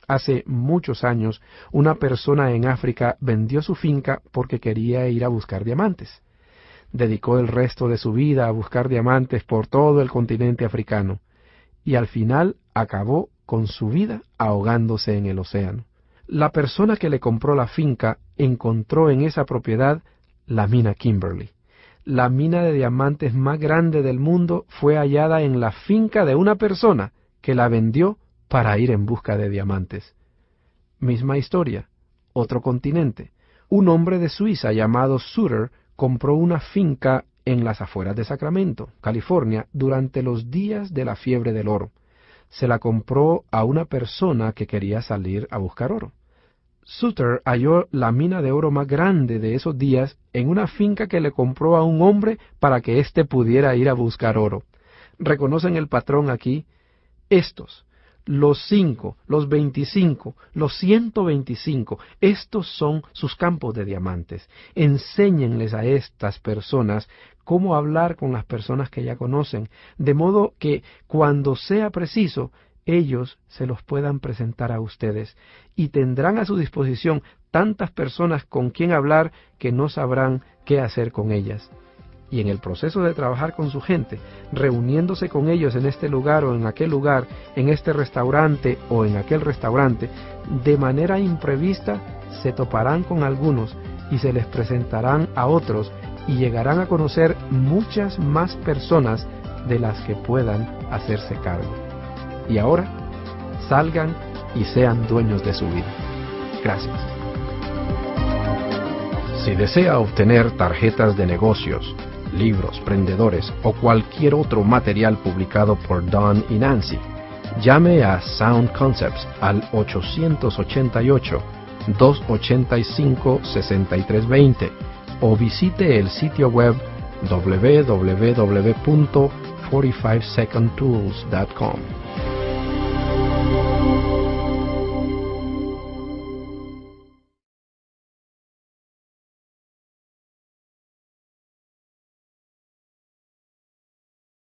Hace muchos años, una persona en África vendió su finca porque quería ir a buscar diamantes. Dedicó el resto de su vida a buscar diamantes por todo el continente africano y al final acabó con su vida ahogándose en el océano. La persona que le compró la finca encontró en esa propiedad la mina Kimberly. La mina de diamantes más grande del mundo fue hallada en la finca de una persona que la vendió para ir en busca de diamantes. Misma historia, otro continente. Un hombre de Suiza llamado Sutter compró una finca en las afueras de Sacramento, California, durante los días de la fiebre del oro. Se la compró a una persona que quería salir a buscar oro. Sutter halló la mina de oro más grande de esos días en una finca que le compró a un hombre para que éste pudiera ir a buscar oro. ¿Reconocen el patrón aquí? Estos, los cinco, los veinticinco, los ciento veinticinco, estos son sus campos de diamantes. Enséñenles a estas personas cómo hablar con las personas que ya conocen, de modo que cuando sea preciso ellos se los puedan presentar a ustedes y tendrán a su disposición tantas personas con quien hablar que no sabrán qué hacer con ellas. Y en el proceso de trabajar con su gente, reuniéndose con ellos en este lugar o en aquel lugar, en este restaurante o en aquel restaurante, de manera imprevista se toparán con algunos y se les presentarán a otros y llegarán a conocer muchas más personas de las que puedan hacerse cargo. Y ahora, salgan y sean dueños de su vida. Gracias. Si desea obtener tarjetas de negocios, libros, prendedores o cualquier otro material publicado por Don y Nancy, llame a Sound Concepts al 888-285-6320 o visite el sitio web www.45secondtools.com.